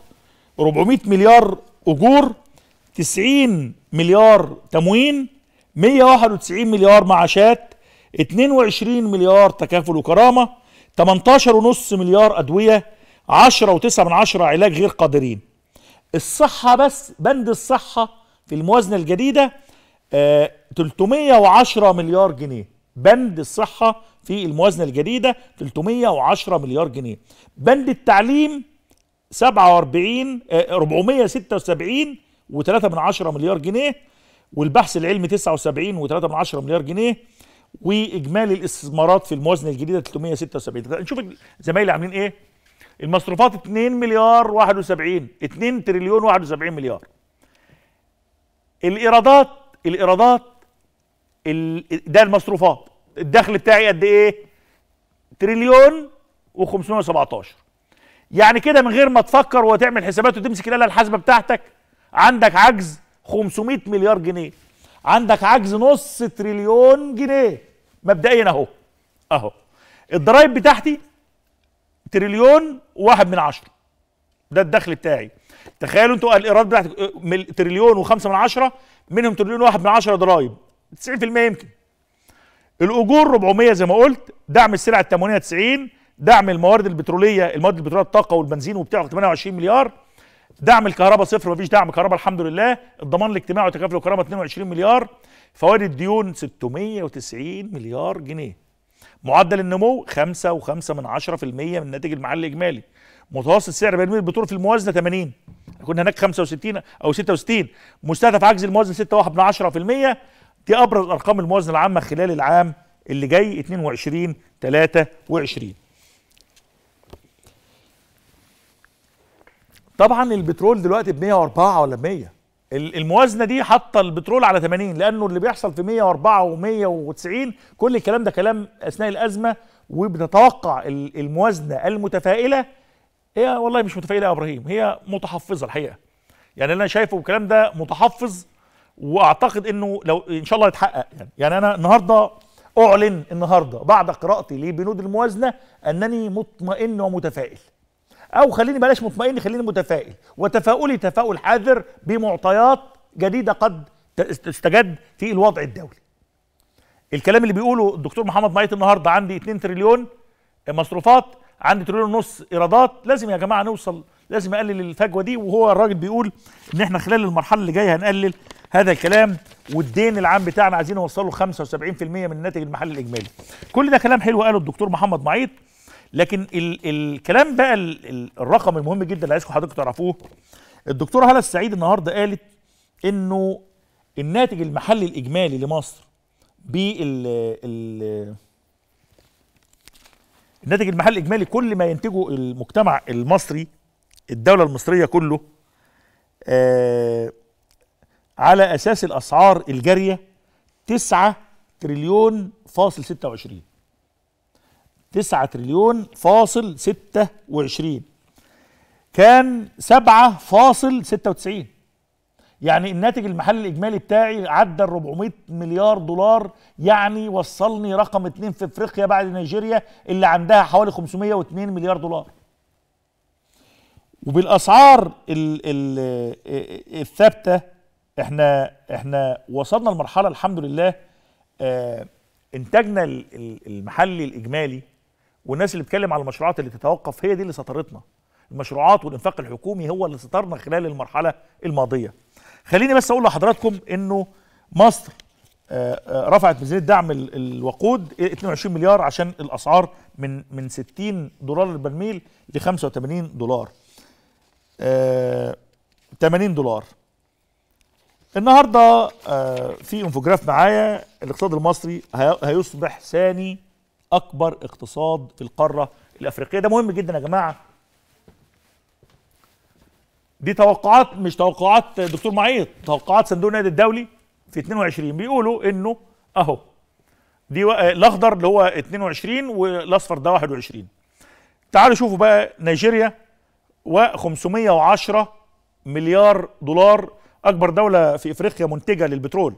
400 مليار اجور 90 مليار تموين 191 مليار معاشات 22 مليار تكافل وكرامة 18.5 مليار أدوية 10 و9 من 10 علاج غير قادرين الصحة بس بند الصحة في الموازنة الجديدة 310 آه، مليار جنيه بند الصحة في الموازنة الجديدة 310 مليار جنيه بند التعليم 47 476 و3 من 10 مليار جنيه والبحث العلمي 79 و3 من 10 مليار جنيه واجمالي الاستثمارات في الموازنه الجديده 376 نشوف زمايلي عاملين ايه المصروفات 2 مليار 71 2 تريليون 71 مليار الايرادات الايرادات ده المصروفات الدخل بتاعي قد ايه تريليون و517 يعني كده من غير ما تفكر وتعمل حسابات وتمسك الاله الحاسبه بتاعتك عندك عجز 500 مليار جنيه عندك عجز نص تريليون جنيه مبدئيا اهو اهو الضرايب بتاعتي تريليون واحد من عشرة ده الدخل بتاعي تخيلوا انتوا الايراد بتاعتك آه، تريليون وخمسة من عشرة منهم تريليون واحد من عشرة ضرايب 90% يمكن الاجور 400 زي ما قلت دعم السلع التموينيه 90 دعم الموارد البتروليه المواد البتروليه الطاقه والبنزين وبتاع 28 مليار دعم الكهرباء صفر مفيش دعم كهرباء الحمد لله الضمان الاجتماعي وتكافل الكهرباء 22 مليار فوائد الديون 690 مليار جنيه معدل النمو 5.5 من من الناتج المحلي الاجمالي متوسط سعر برميل البترول في الموازنه 80 كنا هناك 65 او 66 مستهدف عجز الموازنه 6.1 من 10% دي ابرز ارقام الموازنه العامه خلال العام اللي جاي 22 23 طبعا البترول دلوقتي ب 104 ولا ب 100 الموازنه دي حاطه البترول على 80 لانه اللي بيحصل في 104 و190 كل الكلام ده كلام اثناء الازمه وبنتوقع الموازنه المتفائله هي والله مش متفائله يا ابراهيم هي متحفظه الحقيقه يعني انا شايفه الكلام ده متحفظ واعتقد انه لو ان شاء الله يتحقق يعني يعني انا النهارده اعلن النهارده بعد قراءتي لبنود الموازنه انني مطمئن ومتفائل او خليني بلاش مطمئن خليني متفائل وتفاؤلي تفاؤل حذر بمعطيات جديده قد تستجد في الوضع الدولي الكلام اللي بيقوله الدكتور محمد معيط النهارده عندي 2 تريليون مصروفات عندي تريليون ونص ايرادات لازم يا جماعه نوصل لازم اقلل الفجوه دي وهو الراجل بيقول ان احنا خلال المرحله اللي جايه هنقلل هذا الكلام والدين العام بتاعنا عايزين نوصله 75% من الناتج المحلي الاجمالي كل ده كلام حلو قاله الدكتور محمد معيط لكن ال الكلام بقى ال الرقم المهم جدا اللي عايزكم حضرتك تعرفوه الدكتوره هلا السعيد النهارده قالت انه الناتج المحلي الاجمالي لمصر بال ال الناتج المحلي الاجمالي كل ما ينتجه المجتمع المصري الدوله المصريه كله آه على اساس الاسعار الجاريه 9 تريليون فاصل 26 9 تريليون فاصل 26 كان سبعة فاصل وتسعين يعني الناتج المحلي الاجمالي بتاعي عدى ال 400 مليار دولار يعني وصلني رقم اثنين في افريقيا بعد نيجيريا اللي عندها حوالي 502 مليار دولار وبالاسعار آه، الثابته احنا احنا وصلنا لمرحله الحمد لله آه، انتاجنا المحلي الاجمالي والناس اللي بتتكلم على المشروعات اللي تتوقف هي دي اللي سطرتنا المشروعات والانفاق الحكومي هو اللي سطرنا خلال المرحله الماضيه خليني بس اقول لحضراتكم انه مصر آه، آه، رفعت ميزانيه دعم الوقود 22 مليار عشان الاسعار من من 60 دولار للبرميل ل 85 دولار 80 آه، دولار النهارده في انفوجراف معايا الاقتصاد المصري هيصبح ثاني اكبر اقتصاد في القاره الافريقيه ده مهم جدا يا جماعه دي توقعات مش توقعات دكتور معيط توقعات صندوق النقد الدولي في 22 بيقولوا انه اهو دي آه، الاخضر اللي هو 22 والاصفر ده 21 تعالوا شوفوا بقى نيجيريا و510 مليار دولار اكبر دوله في افريقيا منتجه للبترول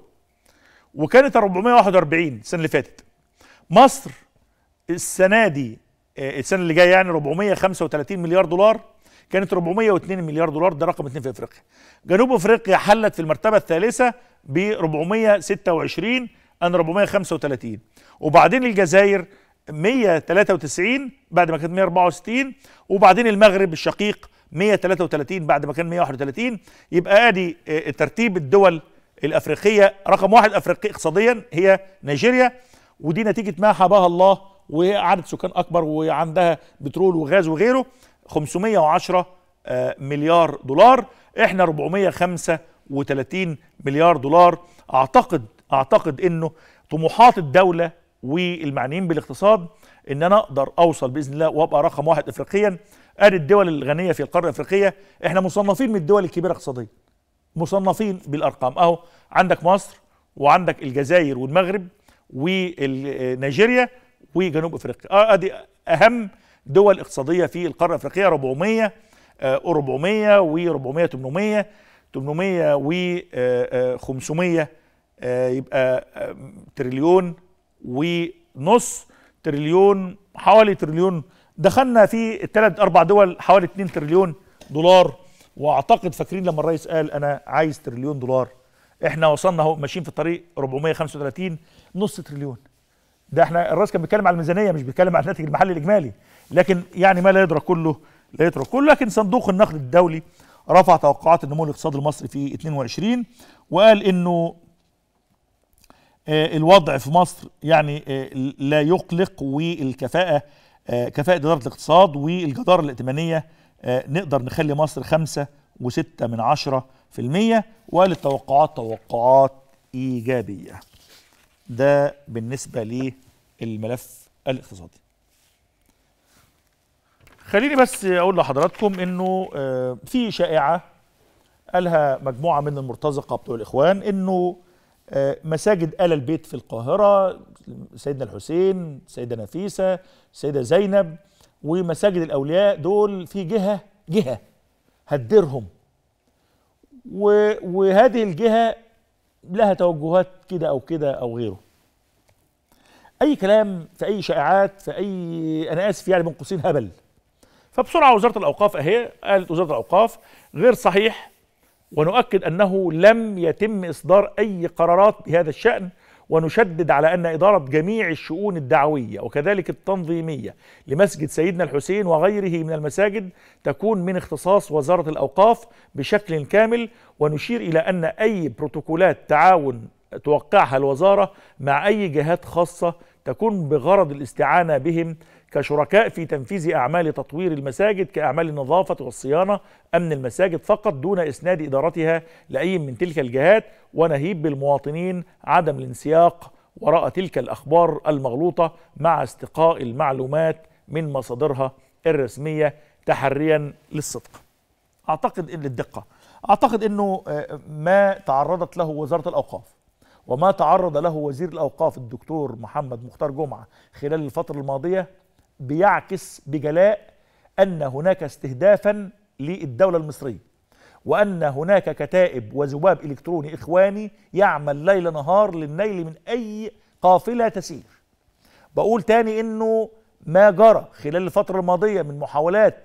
وكانت 441 السنه اللي فاتت مصر السنه دي آه، السنه اللي جايه يعني 435 مليار دولار كانت 402 مليار دولار ده رقم 2 في افريقيا جنوب افريقيا حلت في المرتبه الثالثه ب 426 أن 435 وبعدين الجزائر 193 بعد ما كانت 164 وبعدين المغرب الشقيق 133 بعد ما كان 131 يبقى ادي آه، ترتيب الدول الافريقيه رقم واحد افريقيا اقتصاديا هي نيجيريا ودي نتيجه ما حباها الله وعدد سكان اكبر وعندها بترول وغاز وغيره 510 آه، مليار دولار احنا 435 مليار دولار اعتقد اعتقد انه طموحات الدوله والمعنيين بالاقتصاد ان انا اقدر اوصل باذن الله وابقى رقم واحد افريقيا ادي الدول الغنيه في القاره الافريقيه احنا مصنفين من الدول الكبيره اقتصاديا مصنفين بالارقام اهو عندك مصر وعندك الجزائر والمغرب ونيجيريا وجنوب افريقيا اه ادي اهم دول اقتصاديه في القاره الافريقيه 400 400 و400 800 800 و 500 آه، آه، آه، يبقى تريليون ونص تريليون حوالي تريليون دخلنا في الثلاث اربع دول حوالي 2 تريليون دولار واعتقد فاكرين لما الرئيس قال انا عايز تريليون دولار احنا وصلنا اهو ماشيين في الطريق 435 نص تريليون ده احنا الرئيس كان بيتكلم على الميزانيه مش بيتكلم على الناتج المحلي الاجمالي لكن يعني ما لا يدرك كله لا يترك كله لكن صندوق النقد الدولي رفع توقعات النمو الاقتصادي المصري في 22 وقال انه آه، الوضع في مصر يعني آه، لا يقلق والكفاءه آه، كفاءه اداره الاقتصاد والجداره الائتمانيه نقدر نخلي مصر 5.6% وقال التوقعات توقعات إيجابية ده بالنسبه للملف الاقتصادي خليني بس اقول لحضراتكم انه آه، في شائعه قالها مجموعه من المرتزقه بتوع الاخوان انه آه، مساجد آل البيت في القاهره سيدنا الحسين سيدة نفيسه سيدة زينب ومساجد الاولياء دول في جهه جهه هتديرهم وهذه الجهه لها توجهات كده او كده او غيره اي كلام في اي شائعات في اي انا اسف يعني بين قوسين هبل فبسرعه وزاره الاوقاف اهي قالت وزاره الاوقاف غير صحيح ونؤكد انه لم يتم اصدار اي قرارات بهذا الشان ونشدد على أن إدارة جميع الشؤون الدعوية وكذلك التنظيمية لمسجد سيدنا الحسين وغيره من المساجد تكون من اختصاص وزارة الأوقاف بشكل كامل ونشير إلى أن أي بروتوكولات تعاون توقعها الوزارة مع أي جهات خاصة تكون بغرض الاستعانة بهم كشركاء في تنفيذ أعمال تطوير المساجد كأعمال النظافة والصيانة أمن المساجد فقط دون إسناد إدارتها لأي من تلك الجهات ونهيب بالمواطنين عدم الانسياق وراء تلك الأخبار المغلوطة مع استقاء المعلومات من مصادرها الرسمية تحريا للصدق أعتقد أن الدقة أعتقد أنه آه، ما تعرضت له وزارة الأوقاف وما تعرض له وزير الأوقاف الدكتور محمد مختار جمعة خلال الفترة الماضية بيعكس بجلاء أن هناك استهدافا للدولة المصرية وأن هناك كتائب وذباب إلكتروني إخواني يعمل ليل نهار للنيل من أي قافلة تسير بقول تاني أنه ما جرى خلال الفترة الماضية من محاولات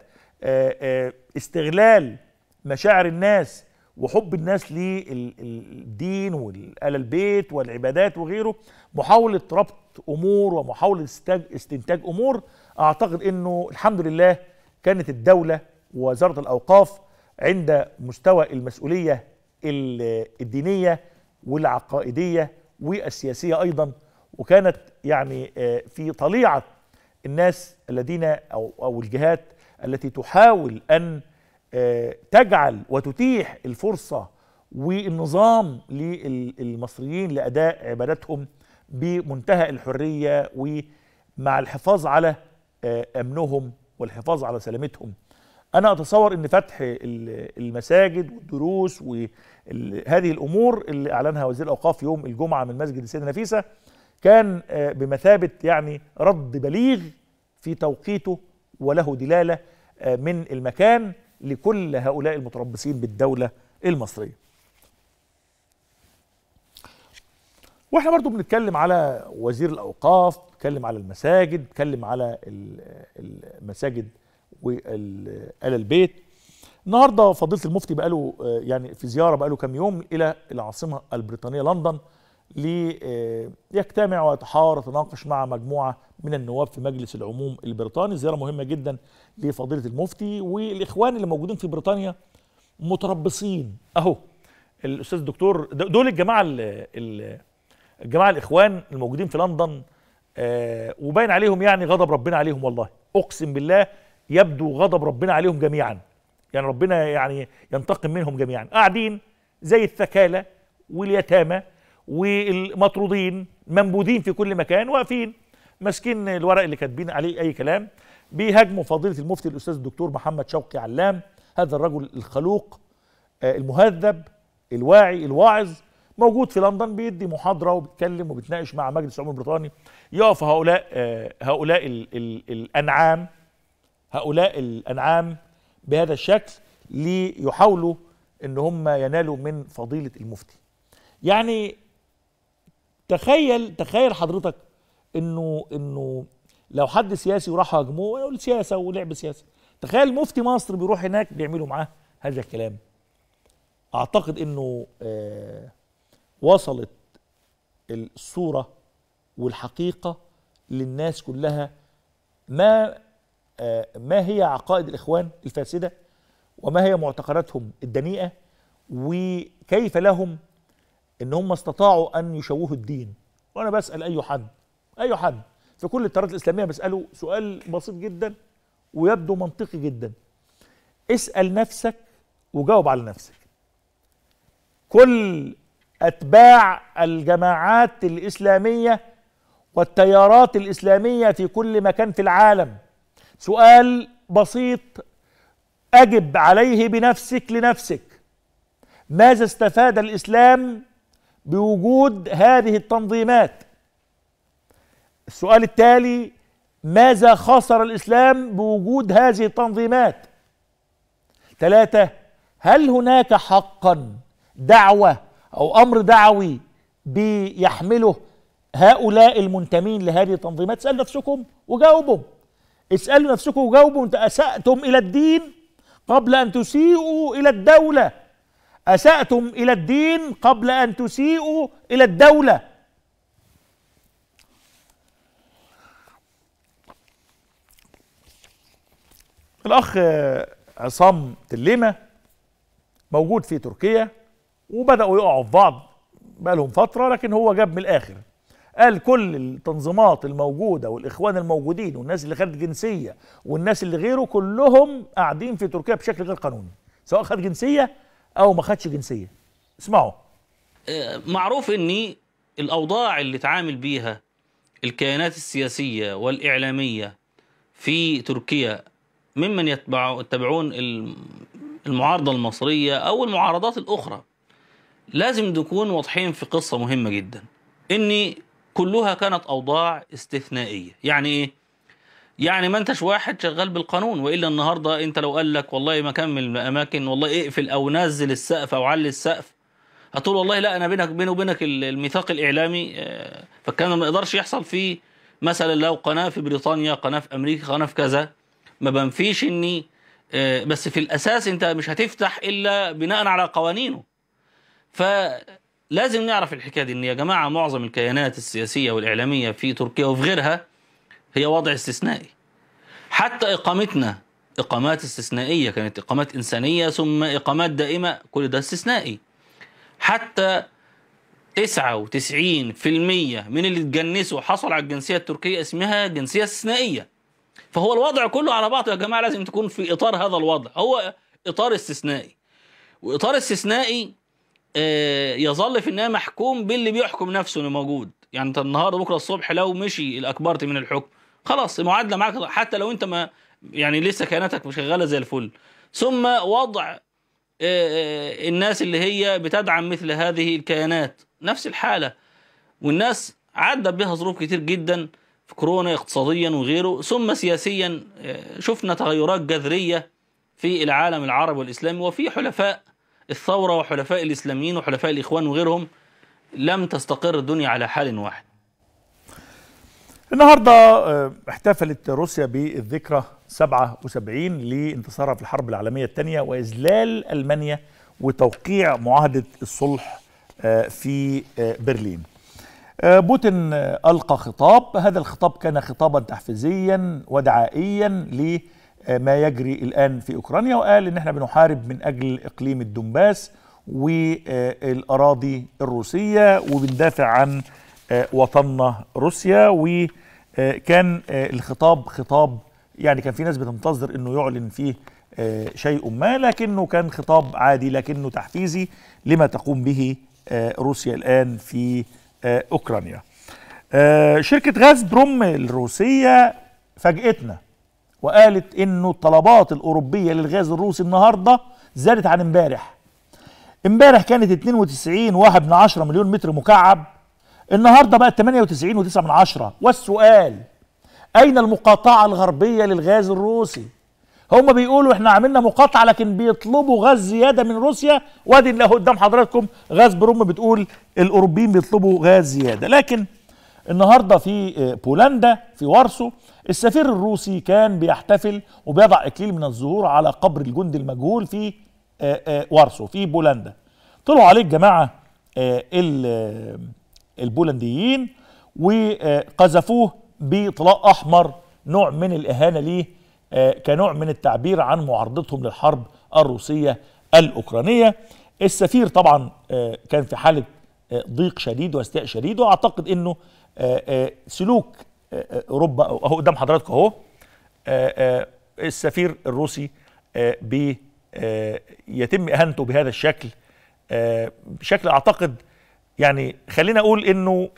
آه، آه، استغلال مشاعر الناس وحب الناس للدين والآل البيت والعبادات وغيره محاولة ربط أمور ومحاولة استنتاج أمور اعتقد انه الحمد لله كانت الدوله ووزاره الاوقاف عند مستوى المسؤوليه الدينيه والعقائديه والسياسيه ايضا وكانت يعني آه، في طليعه الناس الذين او او الجهات التي تحاول ان آه، تجعل وتتيح الفرصه والنظام للمصريين لاداء عباداتهم بمنتهى الحريه ومع الحفاظ على آه، امنهم والحفاظ على سلامتهم انا اتصور ان فتح المساجد والدروس وهذه الامور اللي اعلنها وزير الاوقاف يوم الجمعه من مسجد السيده نفيسه كان آه، بمثابه يعني رد بليغ في توقيته وله دلاله آه، من المكان لكل هؤلاء المتربصين بالدوله المصريه واحنا برضو بنتكلم على وزير الاوقاف اتكلم على المساجد اتكلم على المساجد وآل البيت النهارده فضيله المفتي بقاله آه، يعني في زياره بقاله كام يوم الى العاصمه البريطانيه لندن ليجتمع آه، ويتحاور ويتناقش مع مجموعه من النواب في مجلس العموم البريطاني زياره مهمه جدا لفضيله المفتي والاخوان اللي موجودين في بريطانيا متربصين اهو الاستاذ الدكتور دول الجماعه الجماعه الاخوان الموجودين في لندن آه وباين عليهم يعني غضب ربنا عليهم والله اقسم بالله يبدو غضب ربنا عليهم جميعا يعني ربنا يعني ينتقم منهم جميعا قاعدين زي الثكالة واليتامى والمطرودين منبوذين في كل مكان واقفين ماسكين الورق اللي كاتبين عليه اي كلام بيهاجموا فضيله المفتي الاستاذ الدكتور محمد شوقي علام هذا الرجل الخلوق آه، المهذب الواعي الواعظ موجود في لندن بيدي محاضره وبيتكلم وبيتناقش مع مجلس العموم البريطاني يقف هؤلاء آه، هؤلاء ال ال الانعام هؤلاء الانعام بهذا الشكل ليحاولوا ان هم ينالوا من فضيله المفتي يعني تخيل تخيل حضرتك انه انه لو حد سياسي وراح هاجموه يقول سياسه ولعب سياسه تخيل مفتي مصر بيروح هناك بيعملوا معاه هذا الكلام اعتقد انه آه وصلت الصورة والحقيقة للناس كلها ما آه، ما هي عقائد الإخوان الفاسدة وما هي معتقداتهم الدنيئة وكيف لهم ان هم استطاعوا ان يشوهوا الدين وانا بسال اي حد اي حد في كل التيارات الاسلاميه بساله سؤال بسيط جدا ويبدو منطقي جدا اسال نفسك وجاوب على نفسك كل أتباع الجماعات الإسلامية والتيارات الإسلامية في كل مكان في العالم سؤال بسيط أجب عليه بنفسك لنفسك ماذا استفاد الإسلام بوجود هذه التنظيمات السؤال التالي ماذا خسر الإسلام بوجود هذه التنظيمات ثلاثة هل هناك حقا دعوة أو أمر دعوي بيحمله هؤلاء المنتمين لهذه التنظيمات اسألوا نفسكم وجاوبوا اسألوا نفسكم وجاوبوا أنت أسأتم إلى الدين قبل أن تسيئوا إلى الدولة أسأتم إلى الدين قبل أن تسيئوا إلى الدولة الأخ عصام تلمة موجود في تركيا وبداوا يقعوا في بعض بقى لهم فتره لكن هو جاب من الاخر قال كل التنظيمات الموجوده والاخوان الموجودين والناس اللي خدت جنسيه والناس اللي غيره كلهم قاعدين في تركيا بشكل غير قانوني سواء خد جنسيه او ما خدش جنسيه اسمعوا آه، معروف ان الاوضاع اللي تعامل بيها الكيانات السياسيه والاعلاميه في تركيا ممن يتبعون المعارضه المصريه او المعارضات الاخرى لازم نكون واضحين في قصة مهمة جدا إن كلها كانت أوضاع استثنائية يعني إيه؟ يعني ما انتش واحد شغال بالقانون والا النهارده انت لو قال لك والله ما كمل الاماكن والله اقفل او نزل السقف او علي السقف هتقول والله لا انا بينك بيني وبينك الميثاق الاعلامي آه، فكان ما يقدرش يحصل فيه مثلا لو قناه في بريطانيا قناه في امريكا قناه في كذا ما بنفيش اني آه، بس في الاساس انت مش هتفتح الا بناء على قوانينه فلازم نعرف الحكايه دي ان يا جماعه معظم الكيانات السياسيه والاعلاميه في تركيا وفي غيرها هي وضع استثنائي حتى اقامتنا اقامات استثنائيه كانت اقامات انسانيه ثم اقامات دائمه كل ده استثنائي حتى 99% من اللي اتجنسوا حصل على الجنسيه التركيه اسمها جنسيه استثنائيه فهو الوضع كله على بعضه يا جماعه لازم تكون في اطار هذا الوضع هو اطار استثنائي واطار استثنائي آه، يظل في النهايه محكوم باللي بيحكم نفسه انه موجود يعني انت النهارده بكره الصبح لو مشي الاكبرت من الحكم خلاص المعادله معاك حتى لو انت ما يعني لسه كياناتك شغاله زي الفل ثم وضع آه، آه، الناس اللي هي بتدعم مثل هذه الكيانات نفس الحاله والناس عدت بها ظروف كتير جدا في كورونا اقتصاديا وغيره ثم سياسيا شفنا تغيرات جذريه في العالم العربي والاسلامي وفي حلفاء الثورة وحلفاء الإسلاميين وحلفاء الإخوان وغيرهم لم تستقر الدنيا على حال واحد النهاردة آه، احتفلت روسيا بالذكرى 77 لانتصارها في الحرب العالمية الثانية وإذلال ألمانيا وتوقيع معاهدة الصلح آه، في آه، برلين بوتين ألقى خطاب هذا الخطاب كان خطابا تحفيزيا ودعائيا ل آه، ما يجري الآن في أوكرانيا وقال إن احنا بنحارب من أجل إقليم الدنباس والأراضي الروسية وبندافع عن آه، وطننا روسيا وكان آه، الخطاب خطاب يعني كان في ناس بتنتظر انه يعلن فيه شيء ما لكنه كان خطاب عادي لكنه تحفيزي لما تقوم به روسيا الان في اوكرانيا شركه غاز بروم الروسيه فاجئتنا وقالت انه الطلبات الاوروبيه للغاز الروسي النهارده زادت عن امبارح امبارح كانت 92.1 مليون متر مكعب النهارده بقت 98.9 والسؤال اين المقاطعه الغربيه للغاز الروسي هم بيقولوا احنا عملنا مقاطعه لكن بيطلبوا غاز زياده من روسيا وادي اللي قدام حضراتكم غاز بروم بتقول الاوروبيين بيطلبوا غاز زياده لكن النهارده في آه، بولندا في وارسو السفير الروسي كان بيحتفل وبيضع اكليل من الزهور على قبر الجندي المجهول في آه، آه، وارسو في بولندا طلعوا عليه الجماعه البولنديين وقذفوه بطلاق احمر نوع من الاهانه ليه كنوع من التعبير عن معارضتهم للحرب الروسيه الاوكرانيه السفير طبعا كان في حاله ضيق شديد واستياء شديد واعتقد انه آه، آه، سلوك آه، اوروبا اهو قدام حضراتكم اهو السفير الروسي يتم اهانته بهذا الشكل بشكل اعتقد يعني خلينا اقول انه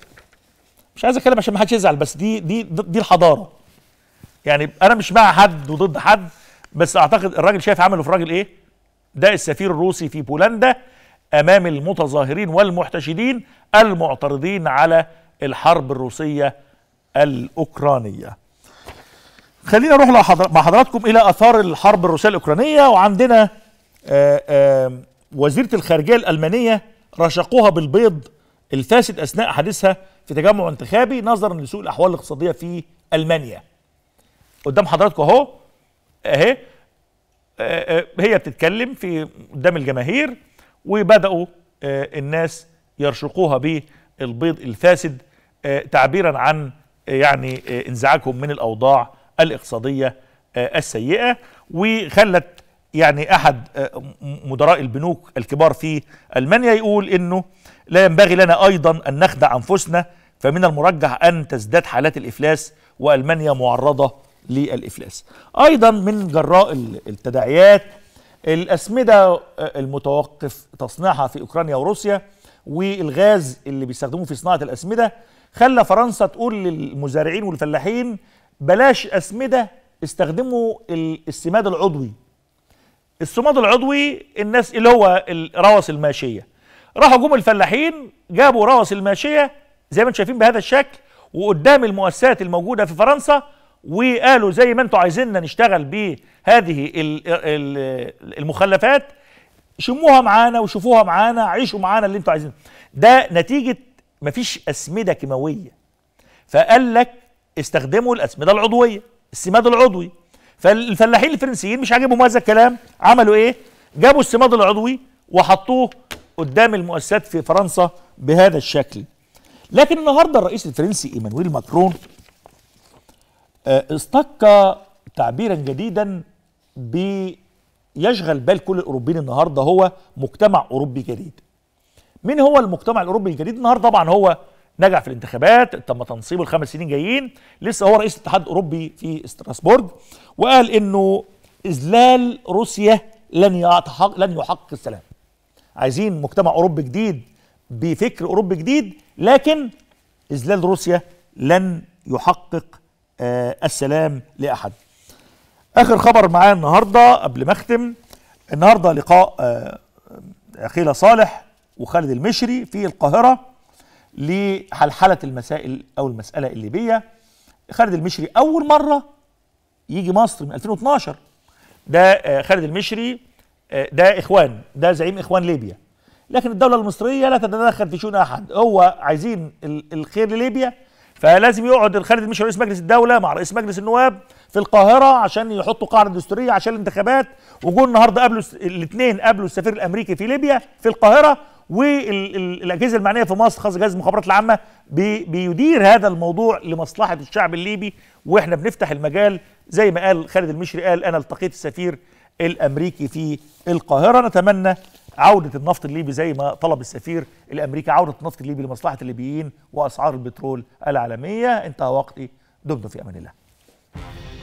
مش عايز اتكلم عشان ما حدش يزعل بس دي دي دي الحضاره يعني انا مش مع حد وضد حد بس اعتقد الراجل شايف عمله في راجل ايه ده السفير الروسي في بولندا امام المتظاهرين والمحتشدين المعترضين على الحرب الروسية الأوكرانية خلينا نروح مع حضراتكم إلى أثار الحرب الروسية الأوكرانية وعندنا آه، وزيرة الخارجية الألمانية رشقوها بالبيض الفاسد أثناء حديثها في تجمع انتخابي نظرا لسوء الأحوال الاقتصادية في ألمانيا قدام حضراتكم أهو أهي آه، آه، هي بتتكلم في قدام الجماهير وبدأوا الناس يرشقوها بالبيض الفاسد آه، تعبيرا عن آه، يعني آه، انزعاجهم من الاوضاع الاقتصاديه السيئه وخلت يعني احد مدراء البنوك الكبار في المانيا يقول انه لا ينبغي لنا ايضا ان نخدع انفسنا فمن المرجح ان تزداد حالات الافلاس والمانيا معرضه للافلاس. ايضا من جراء التداعيات الاسمده المتوقف تصنيعها في اوكرانيا وروسيا والغاز اللي بيستخدموه في صناعه الاسمده خلى فرنسا تقول للمزارعين والفلاحين بلاش اسمده استخدموا السماد العضوي السماد العضوي الناس اللي هو روس الماشيه راحوا جم الفلاحين جابوا روس الماشيه زي ما انتم شايفين بهذا الشكل وقدام المؤسسات الموجوده في فرنسا وقالوا زي ما انتم عايزيننا نشتغل بهذه المخلفات شموها معانا وشوفوها معانا عيشوا معانا اللي انتم عايزينه ده نتيجه مفيش اسمده كيماويه فقال لك استخدموا الاسمده العضويه السماد العضوي فالفلاحين الفرنسيين مش عاجبهم هذا الكلام عملوا ايه جابوا السماد العضوي وحطوه قدام المؤسسات في فرنسا بهذا الشكل لكن النهارده الرئيس الفرنسي ايمانويل ماكرون آه، استكى تعبيرا جديدا بيشغل بال كل الاوروبيين النهارده هو مجتمع اوروبي جديد مين هو المجتمع الاوروبي الجديد النهارده طبعا هو نجح في الانتخابات تم تنصيبه الخمس سنين جايين لسه هو رئيس الاتحاد الاوروبي في استراسبورغ وقال انه اذلال روسيا لن يحقق لن يحقق السلام عايزين مجتمع اوروبي جديد بفكر اوروبي جديد لكن اذلال روسيا لن يحقق آه السلام لاحد اخر خبر معايا النهارده قبل ما اختم النهارده لقاء آه صالح وخالد المشري في القاهرة لحلحلة المسائل أو المسألة الليبية خالد المشري أول مرة يجي مصر من 2012 ده آه، خالد المشري آه، ده إخوان ده زعيم إخوان ليبيا لكن الدولة المصرية لا تتدخل في شؤون أحد هو عايزين الخير لليبيا فلازم يقعد خالد المشري رئيس مجلس الدولة مع رئيس مجلس النواب في القاهرة عشان يحطوا قاعدة دستورية عشان الانتخابات وجوا النهارده قابلوا الاثنين قابلوا السفير الأمريكي في ليبيا في القاهرة والاجهزه المعنيه في مصر خاصه جهاز المخابرات العامه بي بيدير هذا الموضوع لمصلحه الشعب الليبي واحنا بنفتح المجال زي ما قال خالد المشري قال انا التقيت السفير الامريكي في القاهره نتمنى عوده النفط الليبي زي ما طلب السفير الامريكي عوده النفط الليبي لمصلحه الليبيين واسعار البترول العالميه انتهى وقتي دمتم في امان الله